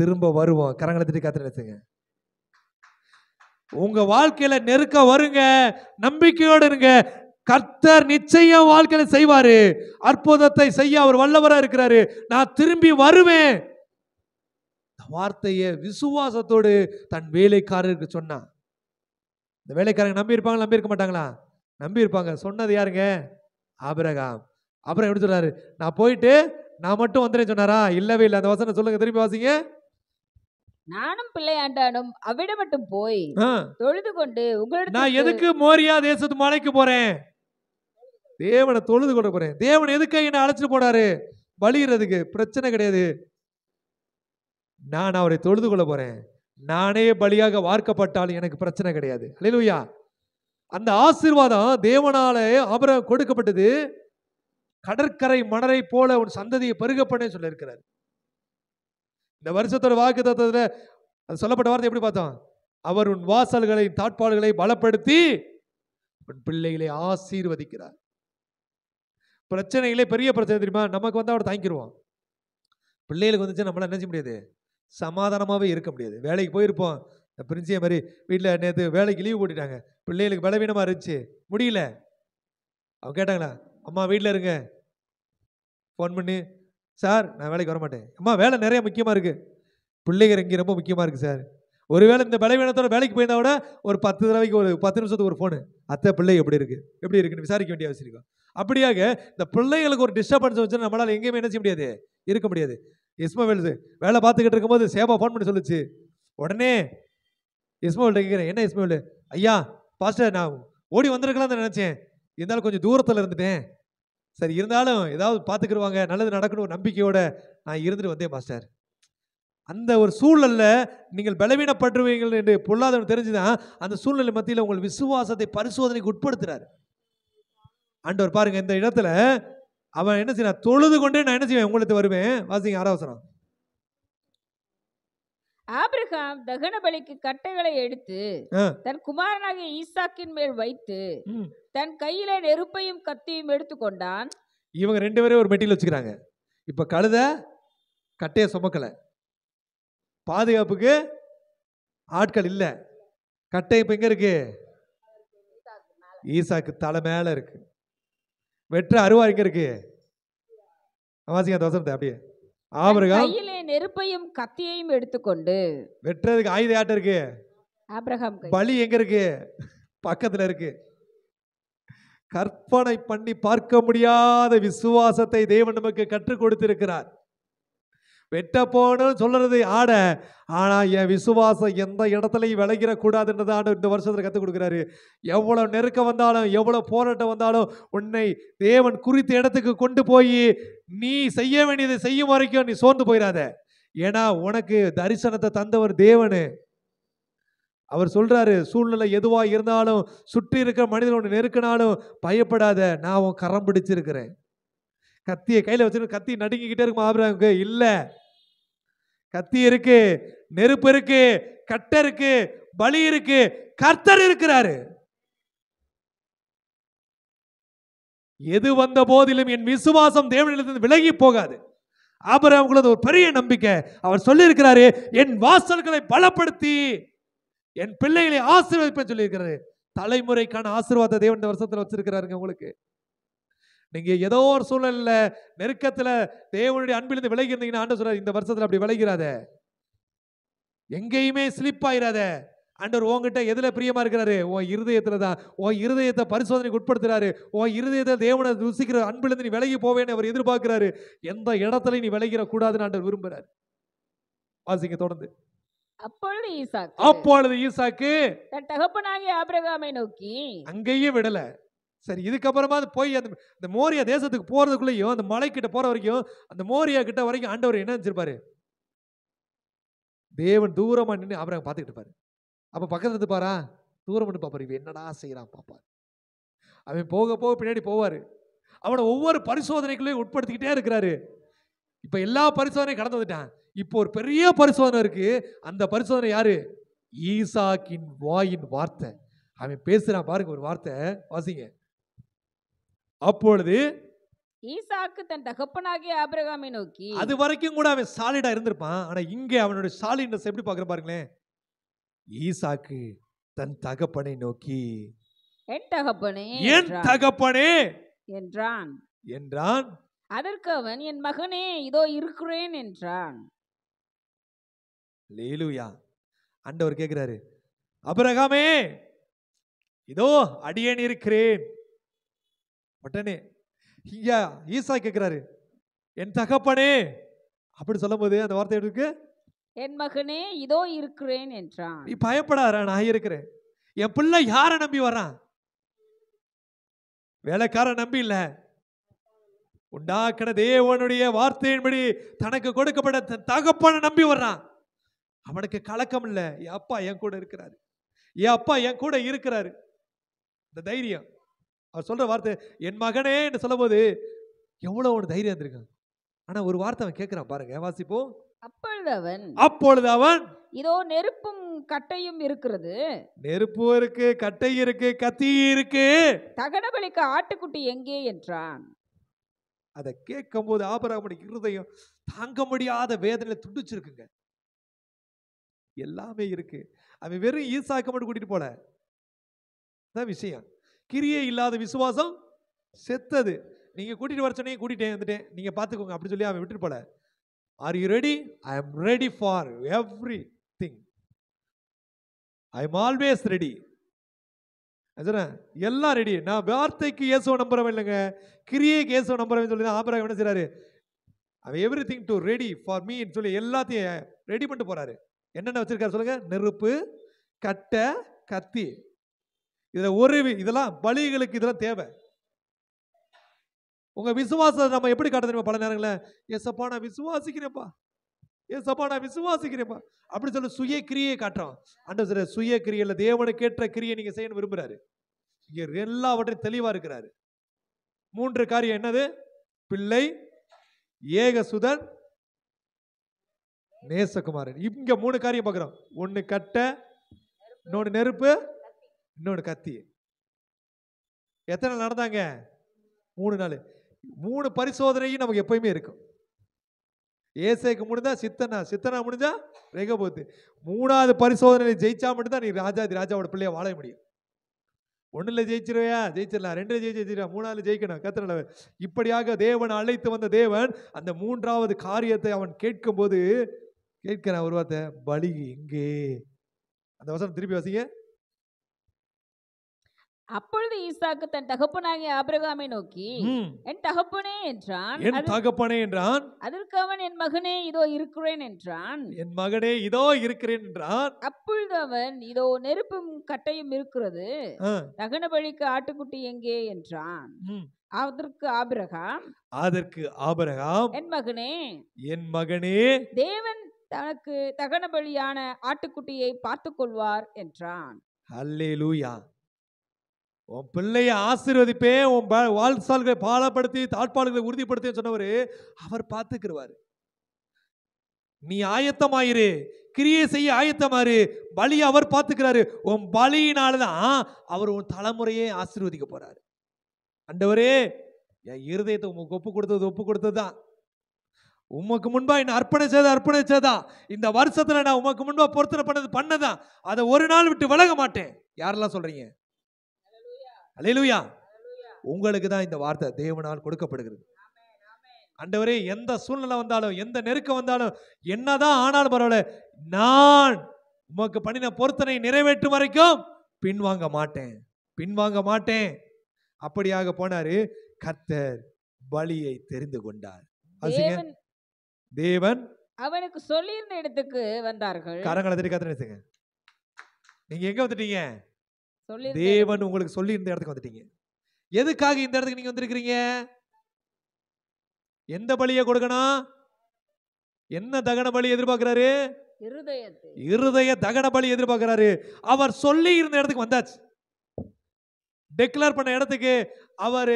திரும்ப வருவோம் கரங்களை திட்டி காத்துட்டு உங்க வாழ்க்கையில நெருக்க வருங்க நம்பிக்கையோடு இருங்க கர்த்தர் நிச்சயம் வாழ்க்கையில செய்வாரு அற்புதத்தை செய்ய அவர் வல்லவரா இருக்கிறாரு நான் திரும்பி வருவேன் வார்த்தையை விசுவாசத்தோடு தன் வேலைக்காரருக்கு சொன்னான் இந்த வேலைக்காரங்க நம்பி நம்பியிருக்க மாட்டாங்களா நம்பியிருப்பாங்க சொன்னது யாருங்க ஆபிரகாம் அப்புறம் எப்படி நான் போயிட்டு நான் மட்டும் வந்துறேன் சொன்னாரா இல்லவே இல்லை அந்த வசனம் சொல்லுங்க திரும்பி வாசிங்க நானும் பிள்ளையாண்டானும் மட்டும் போய் தொழுது கொண்டு உங்களிடம் நான் எதுக்கு மோரியா தேசத்து மலைக்கு போறேன் தேவனை தொழுது கொண்டு போறேன் தேவன் எதுக்கு என்ன அழைச்சிட்டு போனாரு வலிகிறதுக்கு பிரச்சனை கிடையாது நான் அவரை தொழுது கொள்ள போறேன் நானே பலியாக வார்க்கப்பட்டாலும் எனக்கு பிரச்சனை கிடையாது அலையிலுயா அந்த ஆசீர்வாதம் தேவனால அபரம் கொடுக்கப்பட்டது கடற்கரை மணரை போல உன் சந்ததியை பருக பண்ண சொல்லியிருக்கிறார் இந்த வருஷத்தோட வாக்கு தத்துவத்தில் சொல்லப்பட்ட வார்த்தை எப்படி பார்த்தோம் அவர் உன் வாசல்களை தாட்பாடுகளை பலப்படுத்தி உன் பிள்ளைகளை ஆசீர்வதிக்கிறார் பிரச்சனைகளே பெரிய பிரச்சனை தெரியுமா நமக்கு வந்து அவர் தாங்கிடுவோம் பிள்ளைகளுக்கு வந்துச்சு நம்மளால் என்ன செய்ய முடியாது சமாதானமாகவே இருக்க முடியாது வேலைக்கு போயிருப்போம் இந்த பிரிஞ்சிய மாதிரி வீட்டில் நேற்று வேலைக்கு லீவு போட்டுட்டாங்க பிள்ளைகளுக்கு பலவீனமாக இருந்துச்சு முடியல அவங்க கேட்டாங்களா அம்மா வீட்டில் இருங்க ஃபோன் பண்ணி சார் நான் வேலைக்கு வர மாட்டேன் அம்மா வேலை நிறைய முக்கியமாக இருக்குது பிள்ளைகள் இங்கே ரொம்ப முக்கியமாக இருக்குது சார் ஒருவேளை இந்த பலவீனத்தோட வேலைக்கு போயிருந்தா கூட ஒரு பத்து தடவைக்கு ஒரு பத்து நிமிஷத்துக்கு ஒரு ஃபோனு அத்தை பிள்ளை எப்படி இருக்குது எப்படி இருக்குன்னு விசாரிக்க வேண்டிய அவசியம் இருக்கும் அப்படியாக இந்த பிள்ளைகளுக்கு ஒரு டிஸ்டர்பன்ஸ் வச்சு நம்மளால் எங்கேயுமே என்ன செய்ய முடியாது இருக்க முடியாது இஸ்மவேல் வேலை பார்த்துக்கிட்டு இருக்கும்போது சேபா ஃபோன் பண்ணி சொல்லிச்சு உடனே இஸ்மவேல்கிட்ட கேட்குறேன் என்ன இஸ்மவேல் ஐயா பாஸ்டர் நான் ஓடி தான் நினச்சேன் இருந்தாலும் கொஞ்சம் தூரத்தில் இருந்துட்டேன் சரி இருந்தாலும் ஏதாவது பார்த்துக்கிடுவாங்க நல்லது நடக்கணும் நம்பிக்கையோட நான் இருந்துட்டு வந்தேன் மாஸ்டர் அந்த ஒரு சூழலில் நீங்கள் பலவீனப்படுவீங்கள் என்று பொல்லாதவன் தெரிஞ்சுதான் அந்த சூழ்நிலை மத்தியில் உங்கள் விசுவாசத்தை பரிசோதனைக்கு உட்படுத்துறார் ஆண்டவர் பாருங்கள் இந்த இடத்துல அவன் என்ன செய்யணும் தொழுது கொண்டே நான் என்ன செய்வேன் உங்களுக்கு வருவேன் வாசிங்க ஆரோசனம் ஆபிரகாம் தகன பலிக்கு கட்டைகளை எடுத்து தன் குமாரனாகிய ஈசாக்கின் மேல் வைத்து தன் கையில நெருப்பையும் கத்தியும் எடுத்துக்கொண்டான் இவங்க ரெண்டு பேரும் ஒரு மெட்டீரியல் வச்சுக்கிறாங்க இப்போ கழுத கட்டையை சுமக்கலை பாதுகாப்புக்கு ஆட்கள் இல்லை கட்டை இப்போ எங்கே இருக்கு ஈசாக்கு தலை மேலே இருக்கு வெற்ற அருவா எங்கே இருக்கு வாசிங்க தோசனத்தை அப்படியே ஆபிரகாம் கையிலே நெருப்பையும் கத்தியையும் எடுத்துக்கொண்டு வெட்டுறதுக்கு ஆயுத யாட்ட இருக்கு ஆபிரகாம் பலி எங்க இருக்கு பக்கத்துல இருக்கு கற்பனை பண்ணி பார்க்க முடியாத விசுவாசத்தை தேவன் நமக்கு கற்றுக் கொடுத்திருக்கிறார் வெட்ட போகணும்னு சொல்கிறது ஆட ஆனால் என் விசுவாசம் எந்த இடத்துலையும் கூடாதுன்றது ஆண்டு இந்த வருஷத்தில் கற்றுக் கொடுக்குறாரு எவ்வளோ நெருக்கம் வந்தாலும் எவ்வளோ போராட்டம் வந்தாலும் உன்னை தேவன் குறித்த இடத்துக்கு கொண்டு போய் நீ செய்ய வேண்டியதை செய்யும் வரைக்கும் நீ சோர்ந்து போயிடாத ஏன்னா உனக்கு தரிசனத்தை தந்தவர் தேவனு அவர் சொல்கிறாரு சூழ்நிலை எதுவாக இருந்தாலும் சுற்றி இருக்கிற மனிதன் ஒன்று நெருக்கினாலும் பயப்படாத நான் உன் கரம் பிடிச்சிருக்கிறேன் கத்தியை கையில் வச்சுட்டு கத்தி நடுங்கிக்கிட்டே இருக்குமா ஆபிரகாமுக்கு இல்லை கத்தி இருக்கு நெருப்பு இருக்கு கட்டை இருக்கு பலி இருக்கு கர்த்தர் இருக்கிறாரு எது வந்த போதிலும் என் விசுவாசம் தேவனிலிருந்து விலகி போகாது ஆபரவங்களது ஒரு பெரிய நம்பிக்கை அவர் சொல்லியிருக்கிறாரு என் வாசல்களை பலப்படுத்தி என் பிள்ளைகளை ஆசீர்வதிப்பேன் சொல்லியிருக்கிறாரு தலைமுறைக்கான ஆசீர்வாத தேவன் வருஷத்தில் வச்சிருக்கிறாருங்க உங்களுக்கு நீங்கள் ஏதோ ஒரு சூழலில் நெருக்கத்தில் தேவனுடைய அன்பிலிருந்து விலகி இருந்தீங்கன்னா ஆண்டு சொல்ற இந்த வருஷத்தில் அப்படி விளைகிறாத எங்கேயுமே ஸ்லிப் ஆயிராத அண்டர் உங்ககிட்ட எதில் பிரியமாக இருக்கிறாரு உன் இருதயத்தில் தான் உன் இருதயத்தை பரிசோதனைக்கு உட்படுத்துறாரு உன் இருதயத்தை தேவனை ருசிக்கிற அன்பிலிருந்து நீ விலகி போவேன்னு அவர் எதிர்பார்க்கிறாரு எந்த இடத்துல நீ விளைகிற கூடாதுன்னு அண்டர் விரும்புறாரு வாசிங்க தொடர்ந்து அப்பொழுது ஈசாக்கு அப்பொழுது ஈசாக்கு தன் தகப்பனாகிய ஆபிரகாமை நோக்கி அங்கேயே விடல சரி இதுக்கப்புறமா அது போய் அந்த இந்த மோரியா தேசத்துக்கு போகிறதுக்குள்ளேயும் அந்த மலைக்கிட்ட போகிற வரைக்கும் அந்த மோரியா கிட்ட வரைக்கும் ஆண்டவர் என்ன நினச்சிருப்பாரு தேவன் தூரமாக நின்று அவரை பார்த்துக்கிட்டு இருப்பாரு அப்போ பக்கத்தில் இருந்து பாரா தூரம் நின்று பார்ப்பார் இவன் என்னடா செய்கிறான் பார்ப்பார் அவன் போக போக பின்னாடி போவார் அவனை ஒவ்வொரு பரிசோதனைக்குள்ளேயும் உட்படுத்திக்கிட்டே இருக்கிறாரு இப்போ எல்லா பரிசோதனையும் கடந்து வந்துட்டான் இப்போ ஒரு பெரிய பரிசோதனை இருக்கு அந்த பரிசோதனை யாரு ஈசாக்கின் வாயின் வார்த்தை அவன் பேசுகிறான் பாருங்க ஒரு வார்த்தை வாசிங்க அப்பொழுது ஈசாக்கு தன் தகப்பனாகிய ஆபிரகாமை நோக்கி அது வரைக்கும் கூட அவன் சாலிடா இருந்திருப்பான் ஆனா இங்க அவனுடைய சாலிட்னஸ் எப்படி பாக்குற பாருங்களேன் ஈசாக்கு தன் தகப்பனை நோக்கி என் தகப்பனே என் தகப்பனே என்றான் என்றான் அதற்கு அவன் என் மகனே இதோ இருக்கிறேன் என்றான் லேலுயா அண்டவர் கேட்கிறாரு அபரகாமே இதோ அடியேன் இருக்கிறேன் உடனே இங்க ஈசா கேட்கிறாரு என் தகப்பனே அப்படி சொல்லும் போது அந்த வார்த்தை எடுக்கு என் மகனே இதோ இருக்கிறேன் என்றான் நீ பயப்படாத நான் இருக்கிறேன் என் பிள்ளை யாரை நம்பி வரான் வேலைக்கார நம்பி இல்லை உண்டாக்கின தேவனுடைய வார்த்தையின்படி தனக்கு கொடுக்கப்பட்ட தன் தகப்பனை நம்பி வர்றான் அவனுக்கு கலக்கம் இல்லை என் அப்பா என் கூட இருக்கிறாரு என் அப்பா என் கூட இருக்கிறாரு இந்த தைரியம் அவர் சொல்கிற வார்த்தை என் மகனே என்று சொல்லும்போது எவ்வளோ ஒரு தைரியம் இருந்திருக்காங்க ஆனால் ஒரு வார்த்தை அவன் கேட்குறான் பாருங்க வாசிப்போம் அப்பொழுது அவன் அப்பொழுது அவன் இதோ நெருப்பும் கட்டையும் இருக்கிறது நெருப்பு இருக்கு கட்டை இருக்கு கத்தி இருக்கு தகன பலிக்கு ஆட்டுக்குட்டி எங்கே என்றான் அதை கேட்கும் போது ஆபராமணி இருதயம் தாங்க முடியாத வேதனையில துண்டிச்சிருக்குங்க எல்லாமே இருக்கு அவன் வெறும் ஈசாக்க மட்டும் கூட்டிட்டு போல விஷயம் கிரியே இல்லாத விசுவாசம் செத்தது நீங்கள் கூட்டிகிட்டு வர சொன்னே கூட்டிகிட்டே வந்துட்டேன் நீங்கள் பார்த்துக்கோங்க அப்படின்னு சொல்லி அவன் விட்டுட்டு போல are you ready I am ready for everything I am always ready எல்லாம் ரெடி நான் வார்த்தைக்கு இயேசுவ நம்புறவன் இல்லைங்க கிரியைக்கு இயேசுவ நம்புறவன் சொல்லி தான் ஆபரகம் என்ன செய்கிறாரு everything to ready for மீன்னு சொல்லி எல்லாத்தையும் ரெடி பண்ணிட்டு போகிறாரு என்னென்ன வச்சுருக்காரு சொல்லுங்கள் நெருப்பு கட்டை கத்தி இதில் ஒரு இதெல்லாம் பலிகளுக்கு இதெல்லாம் தேவை உங்கள் விசுவாசத்தை நம்ம எப்படி காட்ட தெரியுமா பல நேரங்களில் ஏசப்பா நான் விசுவாசிக்கிறேன்ப்பா ஏசப்பா நான் விசுவாசிக்கிறேன்ப்பா அப்படி சொல்லி சுய கிரியை காட்டுறோம் அண்ட சில சுய கிரியில் தேவனுக்கு கேட்ட கிரியை நீங்கள் செய்யணும் விரும்புகிறாரு இங்கே எல்லாவற்றையும் தெளிவாக இருக்கிறாரு மூன்று காரியம் என்னது பிள்ளை ஏகசுதன் நேசகுமாரன் இங்க மூணு காரியம் பார்க்குறோம் ஒன்று கட்ட இன்னொன்று நெருப்பு இன்னொன்று கத்தி எத்தனை நடந்தாங்க மூணு நாள் மூணு பரிசோதனையும் நமக்கு எப்பயுமே இருக்கும் ஏசைக்கு முடிஞ்சா சித்தனா சித்தனா முடிஞ்சா ரேகபோத்து மூணாவது பரிசோதனையில் ஜெயிச்சா மட்டும்தான் நீ ராஜாதி ராஜாவோட பிள்ளைய வாழ முடியும் ஒன்றில் ஜெயிச்சிருவையா ஜெயிச்சிடலாம் ரெண்டு ஜெயிச்சு ஜெயிச்சிருவா மூணாவில் ஜெயிக்கணும் கத்திரல இப்படியாக தேவன் அழைத்து வந்த தேவன் அந்த மூன்றாவது காரியத்தை அவன் கேட்கும்போது கேட்கிறான் ஒரு வார்த்தை பலி எங்கே அந்த வசனம் திருப்பி வசிங்க அப்பொழுது ஈசாக்கு தன் தகப்பனாகிய ஆபிரகாமை நோக்கி என் தகப்பனே என்றான் என் தகப்பனே என்றான் அதற்கு அவன் என் மகனே இதோ இருக்கிறேன் என்றான் என் மகனே இதோ இருக்கிறேன் என்றான் அப்பொழுது அவன் இதோ நெருப்பும் கட்டையும் இருக்கிறது தகன வழிக்கு ஆட்டுக்குட்டி எங்கே என்றான் அதற்கு ஆபிரகாம் அதற்கு ஆபிரகாம் என் மகனே என் மகனே தேவன் தனக்கு தகன பலியான ஆட்டுக்குட்டியை பார்த்துக் கொள்வார் என்றான் அல்லேலூயா உன் பிள்ளையை ஆசீர்வதிப்பே உன் வாழ்சால்களை பாலப்படுத்தி தாழ்பால்களை உறுதிப்படுத்தி சொன்னவர் அவர் பார்த்துக்கிறவார் நீ ஆயத்தமாயிரு கிரியை செய்ய ஆயத்தமாறு பலி அவர் பார்த்துக்கிறாரு உன் பலியினால தான் அவர் உன் தலைமுறையே ஆசீர்வதிக்க போறாரு அண்டவரே என் இருதயத்தை உமக்கு ஒப்பு கொடுத்தது ஒப்பு கொடுத்ததுதான் உமக்கு முன்பா என்ன அர்ப்பணை செய்த அர்ப்பணை செய்தா இந்த வருஷத்துல நான் உமக்கு முன்பா பொருத்தனை பண்ணது பண்ணதான் அதை ஒரு நாள் விட்டு விலக மாட்டேன் யாரெல்லாம் சொல்றீங்க அலையிலுயா உங்களுக்கு தான் இந்த வார்த்தை தேவனால் கொடுக்கப்படுகிறது அண்டவரே எந்த சூழ்நிலை வந்தாலும் எந்த நெருக்கம் வந்தாலும் என்னதான் ஆனாலும் பரவாயில்ல நான் உமக்கு பண்ணின பொருத்தனை நிறைவேற்றும் வரைக்கும் பின்வாங்க மாட்டேன் பின்வாங்க மாட்டேன் அப்படியாக போனாரு கத்தர் பலியை தெரிந்து கொண்டார் தேவன் அவனுக்கு சொல்லியிருந்த இடத்துக்கு வந்தார்கள் கரங்களை திருக்க நீங்க எங்க வந்துட்டீங்க தேவன் உங்களுக்கு சொல்லி இந்த இடத்துக்கு வந்துட்டீங்க எதுக்காக இந்த இடத்துக்கு நீங்க வந்திருக்கிறீங்க எந்த பலிய கொடுக்கணும் என்ன தகன பலி எதிர்பார்க்கிறாரு இருதய தகன பலி எதிர்பார்க்கிறாரு அவர் சொல்லி இருந்த இடத்துக்கு வந்தாச்சு டெக்ளேர் பண்ண இடத்துக்கு அவர்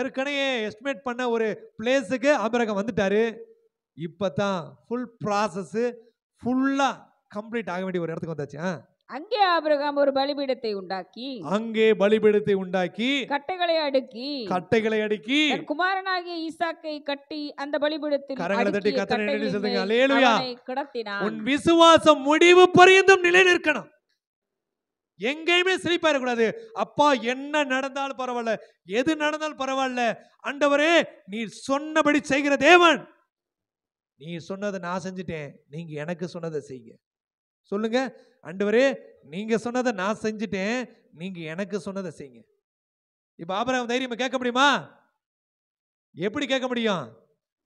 ஏற்கனவே எஸ்டிமேட் பண்ண ஒரு பிளேஸுக்கு அபிரகம் வந்துட்டாரு இப்போ தான் ஃபுல் ப்ராசஸ்ஸு ஃபுல்லாக கம்ப்ளீட் ஆக வேண்டிய ஒரு இடத்துக்கு வந்தாச்சு ஆ அங்கே ஆபிரகாம் ஒரு பலிபீடத்தை உண்டாக்கி அங்கே பலிபீடத்தை உண்டாக்கி கட்டைகளை அடுக்கி கட்டைகளை அடுக்கி குமாரனாகிய ஈசாக்கை கட்டி அந்த பலிபீடத்தில் கரங்களை தட்டி உன் விசுவாசம் முடிவு பொரியந்தும் நிலை நிற்கணும் எங்கேயுமே சிரிப்பா கூடாது அப்பா என்ன நடந்தாலும் பரவாயில்ல எது நடந்தாலும் பரவாயில்ல அண்டவரே நீ சொன்னபடி செய்கிற தேவன் நீ சொன்னதை நான் செஞ்சுட்டேன் நீங்க எனக்கு சொன்னதை செய்யுங்க சொல்லுங்க அண்டவரே நீங்கள் சொன்னதை நான் செஞ்சுட்டேன் நீங்கள் எனக்கு சொன்னதை செய்யுங்க இப்போ ஆபரகம் தைரியமாக கேட்க முடியுமா எப்படி கேட்க முடியும்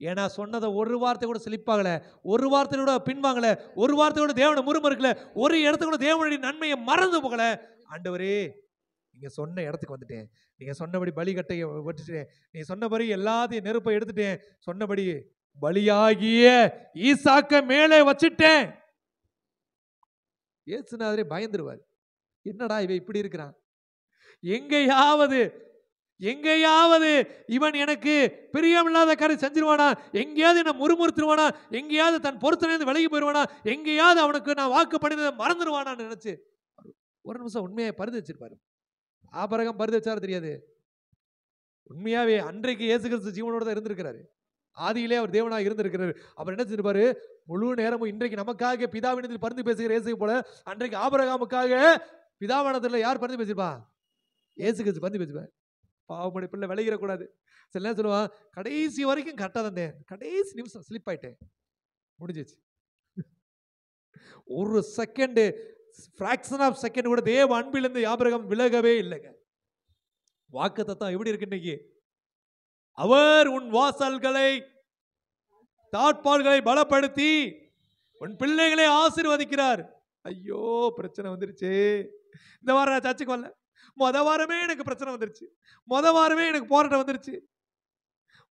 ஏன்னா சொன்னதை ஒரு வார்த்தை கூட ஸ்லிப்பாகலை ஒரு வார்த்தை கூட பின்வாங்கலை ஒரு வார்த்தை கூட தேவனை முறுமறுக்கல ஒரு இடத்துக்கு கூட தேவனுடைய நன்மையை மறந்து போகல ஆண்டவரே நீங்கள் சொன்ன இடத்துக்கு வந்துட்டேன் நீங்கள் சொன்னபடி பலி கட்டையை வெட்டுட்டேன் நீ சொன்னபடி எல்லாத்தையும் நெருப்பை எடுத்துட்டேன் சொன்னபடி பலியாகிய ஈசாக்க மேலே வச்சுட்டேன் ஏசுநாதரே பயந்துருவார் என்னடா இவன் இப்படி இருக்கிறான் எங்கேயாவது எங்கேயாவது இவன் எனக்கு பிரியமில்லாத காரியம் செஞ்சிருவானா எங்கேயாவது என்ன முறுமுறுத்துருவானா எங்கேயாவது தன் பொருத்தனை விலகி போயிடுவானா எங்கேயாவது அவனுக்கு நான் வாக்கு பண்ணி மறந்துடுவானான்னு நினச்சி ஒரு நிமிஷம் உண்மையை பருது வச்சிருப்பாரு ஆபரகம் பருது வச்சாரு தெரியாது உண்மையாவே அன்றைக்கு இயேசு கிறிஸ்து ஜீவனோட தான் இருந்திருக்கிறாரு ஆதியிலே அவர் தேவனாக இருந்திருக்கிறார் அவர் என்ன செய்வார் முழு நேரமும் இன்றைக்கு நமக்காக பிதாவினத்தில் பருந்து பேசுகிற இயேசு போல அன்றைக்கு ஆபரகாமுக்காக பிதாவானத்தில் யார் பருந்து பேசியிருப்பா இயேசு கிறிஸ்து பருந்து பேசிப்பார் பாவமுடைய பிள்ளை விளையிடக்கூடாது சில நேரம் சொல்லுவான் கடைசி வரைக்கும் கரெக்டாக தந்தேன் கடைசி நிமிஷம் ஸ்லிப் ஆயிட்டேன் முடிஞ்சிச்சு ஒரு செகண்டு ஃப்ராக்ஷன் ஆஃப் செகண்ட் கூட தேவ அன்பிலிருந்து யாபரகம் விலகவே இல்லைங்க வாக்கு தத்தம் எப்படி இருக்கு இன்னைக்கு அவர் உன் வாசல்களை தாட்பால்களை பலப்படுத்தி உன் பிள்ளைகளை ஆசிர்வதிக்கிறார் ஐயோ பிரச்சனை வந்துருச்சு இந்த வாரம் நான் சர்ச்சுக்கு வரல மொத வாரமே எனக்கு பிரச்சனை வந்துருச்சு மொத வாரமே எனக்கு போராட்டம் வந்துருச்சு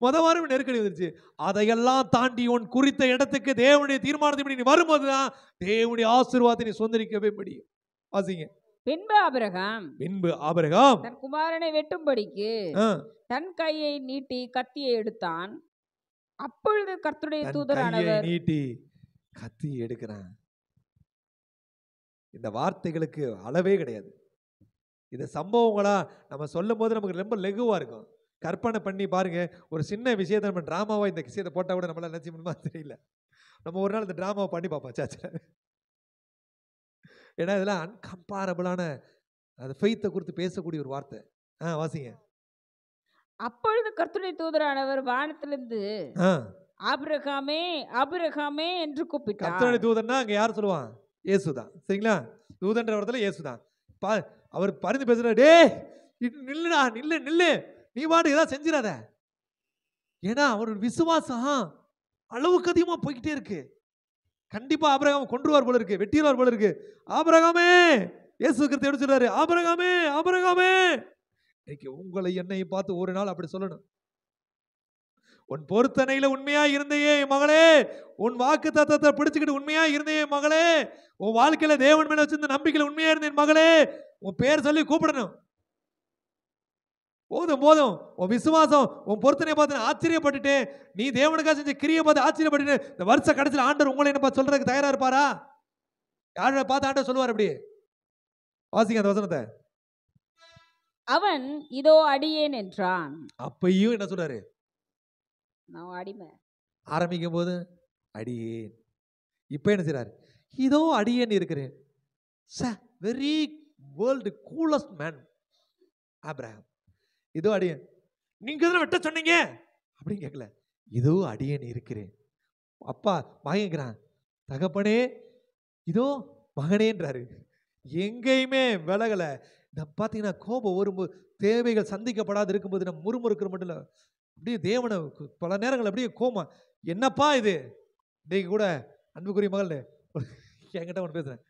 மொத வாரம் நெருக்கடி வந்துருச்சு அதையெல்லாம் தாண்டி உன் குறித்த இடத்துக்கு தேவனுடைய தீர்மானத்தை நீ வரும்போது தான் தேவனுடைய ஆசீர்வாதத்தை நீ சொந்தரிக்கவே முடியும் வாசிங்க பின்பு ஆபிரகாம் பின்பு ஆபிரகாம் தன் குமாரனை வெட்டும்படிக்கு தன் கையை நீட்டி கத்தியை எடுத்தான் அப்பொழுது கர்த்தருடைய தூதரானவர் நீட்டி கத்தி எடுக்கிறான் இந்த வார்த்தைகளுக்கு அளவே கிடையாது இந்த சம்பவங்களா நம்ம சொல்லும் போது நமக்கு ரொம்ப லெகுவா இருக்கும் கற்பனை பண்ணி பாருங்க ஒரு சின்ன விஷயத்தை நம்ம டிராமாவா இந்த விஷயத்தை போட்டா கூட நம்மளால நினைச்சு முடியுமா தெரியல நம்ம ஒரு நாள் இந்த டிராமாவை பண்ணி பார்ப்போம் சாச்சா ஏன்னா இதெல்லாம் அன்கம்பாரபிளான அது ஃபெய்த்தை குறித்து பேசக்கூடிய ஒரு வார்த்தை ஆ வாசிங்க அப்பொழுது கர்த்துடைய தூதரானவர் வானத்திலிருந்து ஆபிரகாமே ஆபிரகாமே என்று கூப்பிட்டார் கர்த்தனை தூதர்னா அங்க யார் சொல்லுவான் இயேசுதான் சரிங்களா தூதன்ற இடத்துல இயேசுதான் அவர் பரிந்து பேசுற டே நில்லுடா நில்லு நில்லு நீ வாடு ஏதாவது செஞ்சிடாத ஏன்னா அவரோட விசுவாசம் அளவுக்கு அதிகமாக போய்கிட்டே இருக்கு கண்டிப்பாக ஆபரகம் கொன்றுவார் போல இருக்கு வெட்டிடுவார் போல இருக்கு ஆபரகமே இயேசு கிறிஸ்து சொல்றாரு ஆபரகாமே ஆபரகமே இன்னைக்கு உங்களை என்னை பார்த்து ஒரு நாள் அப்படி சொல்லணும் உன் பொருத்தனையில உண்மையா இருந்தையே மகளே உன் வாக்கு தத்தத்தை பிடிச்சுக்கிட்டு உண்மையா இருந்தையே மகளே உன் வாழ்க்கையில தேவன் மேல வச்சிருந்த நம்பிக்கையில உண்மையா இருந்தேன் மகளே உன் பேர் சொல்லி கூப்பிடணும் போதும் போதும் உன் விசுவாசம் உன் பொருத்தனை பார்த்து நான் ஆச்சரியப்பட்டுட்டேன் நீ தேவனுக்காக செஞ்ச கிரியை பார்த்து ஆச்சரியப்பட்டுட்டேன் இந்த வருஷ கடைசியில் ஆண்டர் உங்களை என்ன பார்த்து சொல்கிறதுக்கு தயாராக இருப்பாரா யாரை பார்த்து ஆண்டர் சொல்லுவார் அப்படி வாசிங்க அந்த வசனத்தை அவன் இதோ அடியேன் என்றான் அப்பையும் என்ன சொல்றாரு நான் அடிமை ஆரம்பிக்கும் போது அடியேன் இப்போ என்ன செய்றாரு இதோ அடியேன் இருக்கிறேன் ச very world coolest man Abraham இதோ அடியேன் நீங்க இதில் வெட்ட சொன்னீங்க அப்படின்னு கேட்கல இதோ அடியேன் இருக்கிறேன் அப்பா வாங்கிக்கிறான் தகப்பனே இதோ மகனேன்றாரு எங்கேயுமே விலகல இந்த பார்த்தீங்கன்னா கோபம் வரும்போது தேவைகள் சந்திக்கப்படாது இருக்கும்போது நம்ம முறுமுறுக்கிற மட்டும் இல்லை அப்படியே தேவனை பல நேரங்கள் அப்படியே கோமம் என்னப்பா இது இன்னைக்கு கூட அன்புக்குரிய மகள் என்கிட்ட ஒன்று பேசுகிறேன்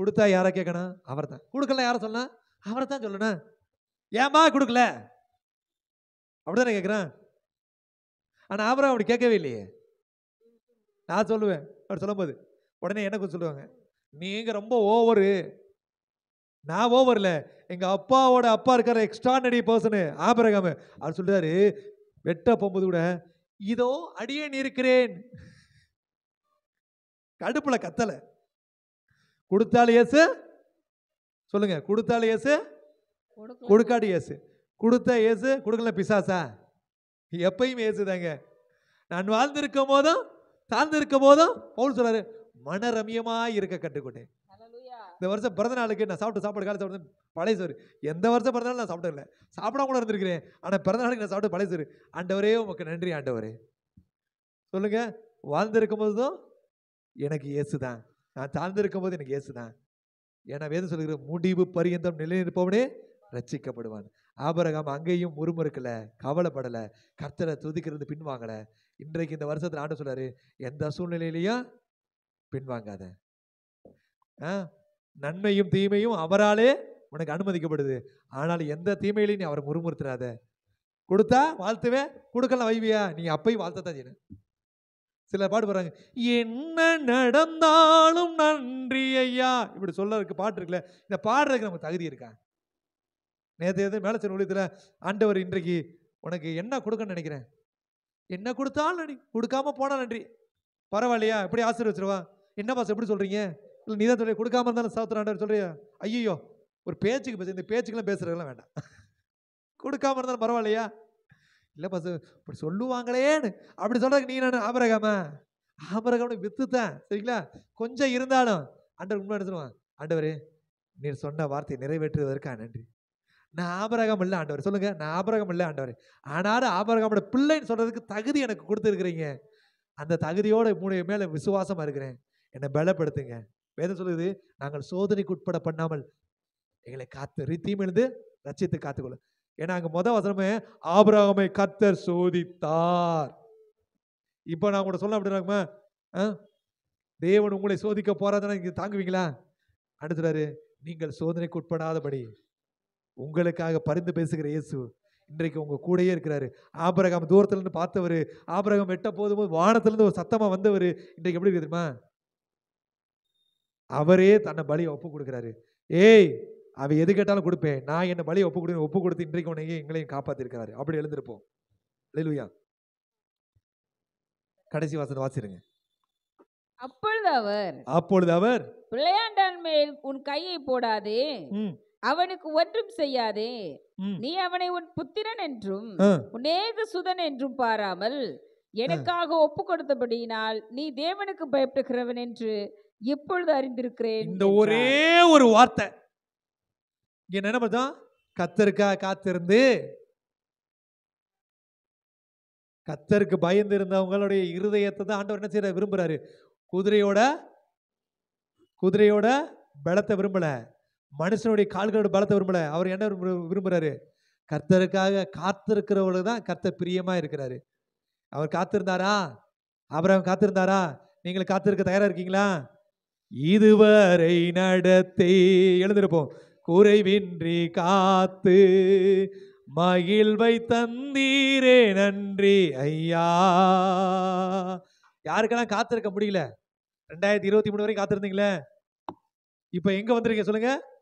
கொடுத்தா யாரை கேட்கணும் அவர் தான் கொடுக்கல யாரை சொல்லணும் அவரை தான் சொல்லணும் ஏமா கொடுக்கல அப்படிதானே கேட்குறேன் ஆனால் அவரை அப்படி கேட்கவே இல்லையே நான் சொல்லுவேன் அவர் சொல்லும்போது உடனே கொஞ்சம் சொல்லுவாங்க நீங்கள் ரொம்ப ஓவரு நான் ஓவரில் எங்கள் அப்பாவோட அப்பா இருக்கிற எக்ஸ்ட்ரானரி பர்சனு ஆபரகாம அவர் சொல்லிட்டாரு வெட்ட போகும்போது கூட இதோ அடியேன் இருக்கிறேன் கடுப்பில் கத்தலை கொடுத்தாலும் ஏசு சொல்லுங்க கொடுத்தாலும் ஏசு கொடுக்காடி ஏசு கொடுத்த ஏசு கொடுக்கல பிசாசா எப்பயும் ஏசுதாங்க நான் வாழ்ந்திருக்கும் போதும் தாழ்ந்திருக்கும் போதும் பவுல் சொல்றாரு மனரமியமாக இருக்க கற்றுக்கொண்டேன் இந்த வருஷம் பிறந்த நாளுக்கு நான் சாப்பிட்டு சாப்பாடு காலை சாப்பிட்டு பழைய சோறு எந்த வருஷம் பிறந்த நாள் நான் இல்லை சாப்பிடாம கூட இருந்திருக்கிறேன் ஆனால் பிறந்த நாளுக்கு நான் சாப்பிட்டு பழைய சோறு ஆண்டவரே உங்களுக்கு நன்றி ஆண்டவரே சொல்லுங்க வாழ்ந்திருக்கும் போதும் எனக்கு இயேசு தான் நான் தாழ்ந்திருக்கும் போது எனக்கு இயேசு தான் ஏன்னா வேதம் சொல்லுகிற முடிவு பரியந்தம் நிற்பவனே ரச்சிக்கப்படுவான் ஆபரகம் அங்கேயும் முறுமுறுக்கலை கவலைப்படலை கர்த்தரை துதிக்கிறது பின்வாங்கலை இன்றைக்கு இந்த வருஷத்தில் ஆண்டு சொல்கிறாரு எந்த சூழ்நிலையிலையும் பின்வாங்காத நன்மையும் தீமையும் அவராலே உனக்கு அனுமதிக்கப்படுது ஆனால் எந்த தீமையிலையும் நீ அவரை முறுமுறுத்துறாத கொடுத்தா வாழ்த்துவேன் கொடுக்கல வைவியா நீ அப்பையும் வாழ்த்தத்தான் செய்யணும் சில பாட்டு போகிறாங்க என்ன நடந்தாலும் நன்றி ஐயா இப்படி சொல்லறதுக்கு பாட்டு இருக்குல்ல இந்த பாடுறதுக்கு நமக்கு தகுதி இருக்கா நேற்று எது மேலச்சன் ஊழியத்தில் ஆண்டவர் இன்றைக்கு உனக்கு என்ன கொடுக்கன்னு நினைக்கிறேன் என்ன கொடுத்தாலும் நன்றி கொடுக்காம போனால் நன்றி பரவாயில்லையா எப்படி ஆசீர்வச்சிருவா என்ன பாச எப்படி சொல்கிறீங்க இல்லை நீ தான் சொல்லி கொடுக்காம இருந்தாலும் சாத்துறாண்டவர் சொல்கிறியா ஐயோ ஒரு பேச்சுக்கு பேச இந்த பேச்சுக்கெல்லாம் பேசுகிறதுலாம் வேண்டாம் கொடுக்காம இருந்தாலும் பரவாயில்லையா இல்லை பாச இப்படி சொல்லுவாங்களேன்னு அப்படி சொல்கிறதுக்கு நீ நான் ஆபரகாம ஆபரகாம்னு வித்துத்தேன் சரிங்களா கொஞ்சம் இருந்தாலும் ஆண்டவர் உண்மை எடுத்துருவான் ஆண்டவர் நீர் சொன்ன வார்த்தையை நிறைவேற்றுவதற்கா நன்றி நான் ஆபரகம் இல்லை ஆண்டவர் சொல்லுங்கள் நான் ஆபரகம் இல்லை ஆண்டவர் ஆனாலும் ஆபரகமோட பிள்ளைன்னு சொல்கிறதுக்கு தகுதி எனக்கு கொடுத்துருக்குறீங்க அந்த தகுதியோட மூணு மேலே விசுவாசமாக இருக்கிறேன் என்னை பலப்படுத்துங்க வேதம் சொல்லுது நாங்கள் சோதனைக்கு உட்பட பண்ணாமல் எங்களை காத்து ரித்தியும் எழுந்து ரச்சித்து காத்துக்கொள்ளும் ஏன்னா அங்கே மொதல் வசனமே ஆபரகமை கத்தர் சோதித்தார் இப்போ நான் கூட சொல்ல அப்படின்னா தேவன் உங்களை சோதிக்க போறாதுன்னா இங்கே தாங்குவீங்களா அடுத்துறாரு நீங்கள் சோதனைக்கு உட்படாதபடி உங்களுக்காக பரிந்து பேசுகிற இயேசு இன்றைக்கு உங்கள் கூடையே இருக்கிறாரு ஆபரகம் தூரத்துலேருந்து பார்த்தவர் ஆபரகம் வெட்ட போது வானத்துலேருந்து ஒரு சத்தமாக வந்தவர் இன்றைக்கு எப்படி தெரியுமா அவரே தன்னை பலியை ஒப்பு கொடுக்குறாரு ஏய் அவ எது கேட்டாலும் கொடுப்பேன் நான் என்ன பலியை ஒப்பு கொடுக்க ஒப்பு கொடுத்து இன்றைக்கு உனையே எங்களையும் காப்பாற்றிருக்கிறாரு அப்படி எழுந்திருப்போம் லெலுயா கடைசி வாசனை வாசிருங்க அப்பொழுது அவர் அப்பொழுது அவர் பிள்ளையாண்டான் மேல் உன் கையை போடாதே அவனுக்கு ஒன்றும் செய்யாதே நீ அவனை உன் புத்திரன் என்றும் உன் சுதன் என்றும் பாராமல் எனக்காக ஒப்பு கொடுத்தபடியினால் நீ தேவனுக்கு பயப்படுகிறவன் என்று இப்பொழுது அறிந்திருக்கிறேன் இந்த ஒரே ஒரு வார்த்தை இங்க கத்தருக்கா காத்திருந்து கத்தருக்கு பயந்து இருந்தவங்களுடைய இருதயத்தை தான் ஆண்டவர் என்ன செய்ய விரும்புறாரு குதிரையோட குதிரையோட பலத்தை விரும்பலை மனுஷனுடைய கால்களோட பலத்தை விரும்பல அவர் என்ன விரும்புகிறாரு கர்த்தருக்காக காத்திருக்கிறவர்களுக்கு தான் கர்த்தர் பிரியமாக இருக்கிறாரு அவர் காத்திருந்தாரா அப்புறம் காத்திருந்தாரா நீங்கள் காத்திருக்க தயாராக இருக்கீங்களா இதுவரை நடத்தை எழுந்திருப்போம் குறைவின்றி காத்து மகிழ்வை தந்தீரே நன்றி ஐயா யாருக்கெல்லாம் காத்திருக்க முடியல ரெண்டாயிரத்தி இருபத்தி மூணு வரைக்கும் காத்திருந்தீங்களே இப்போ எங்கே வந்திருக்கீங்க சொல்லுங்கள்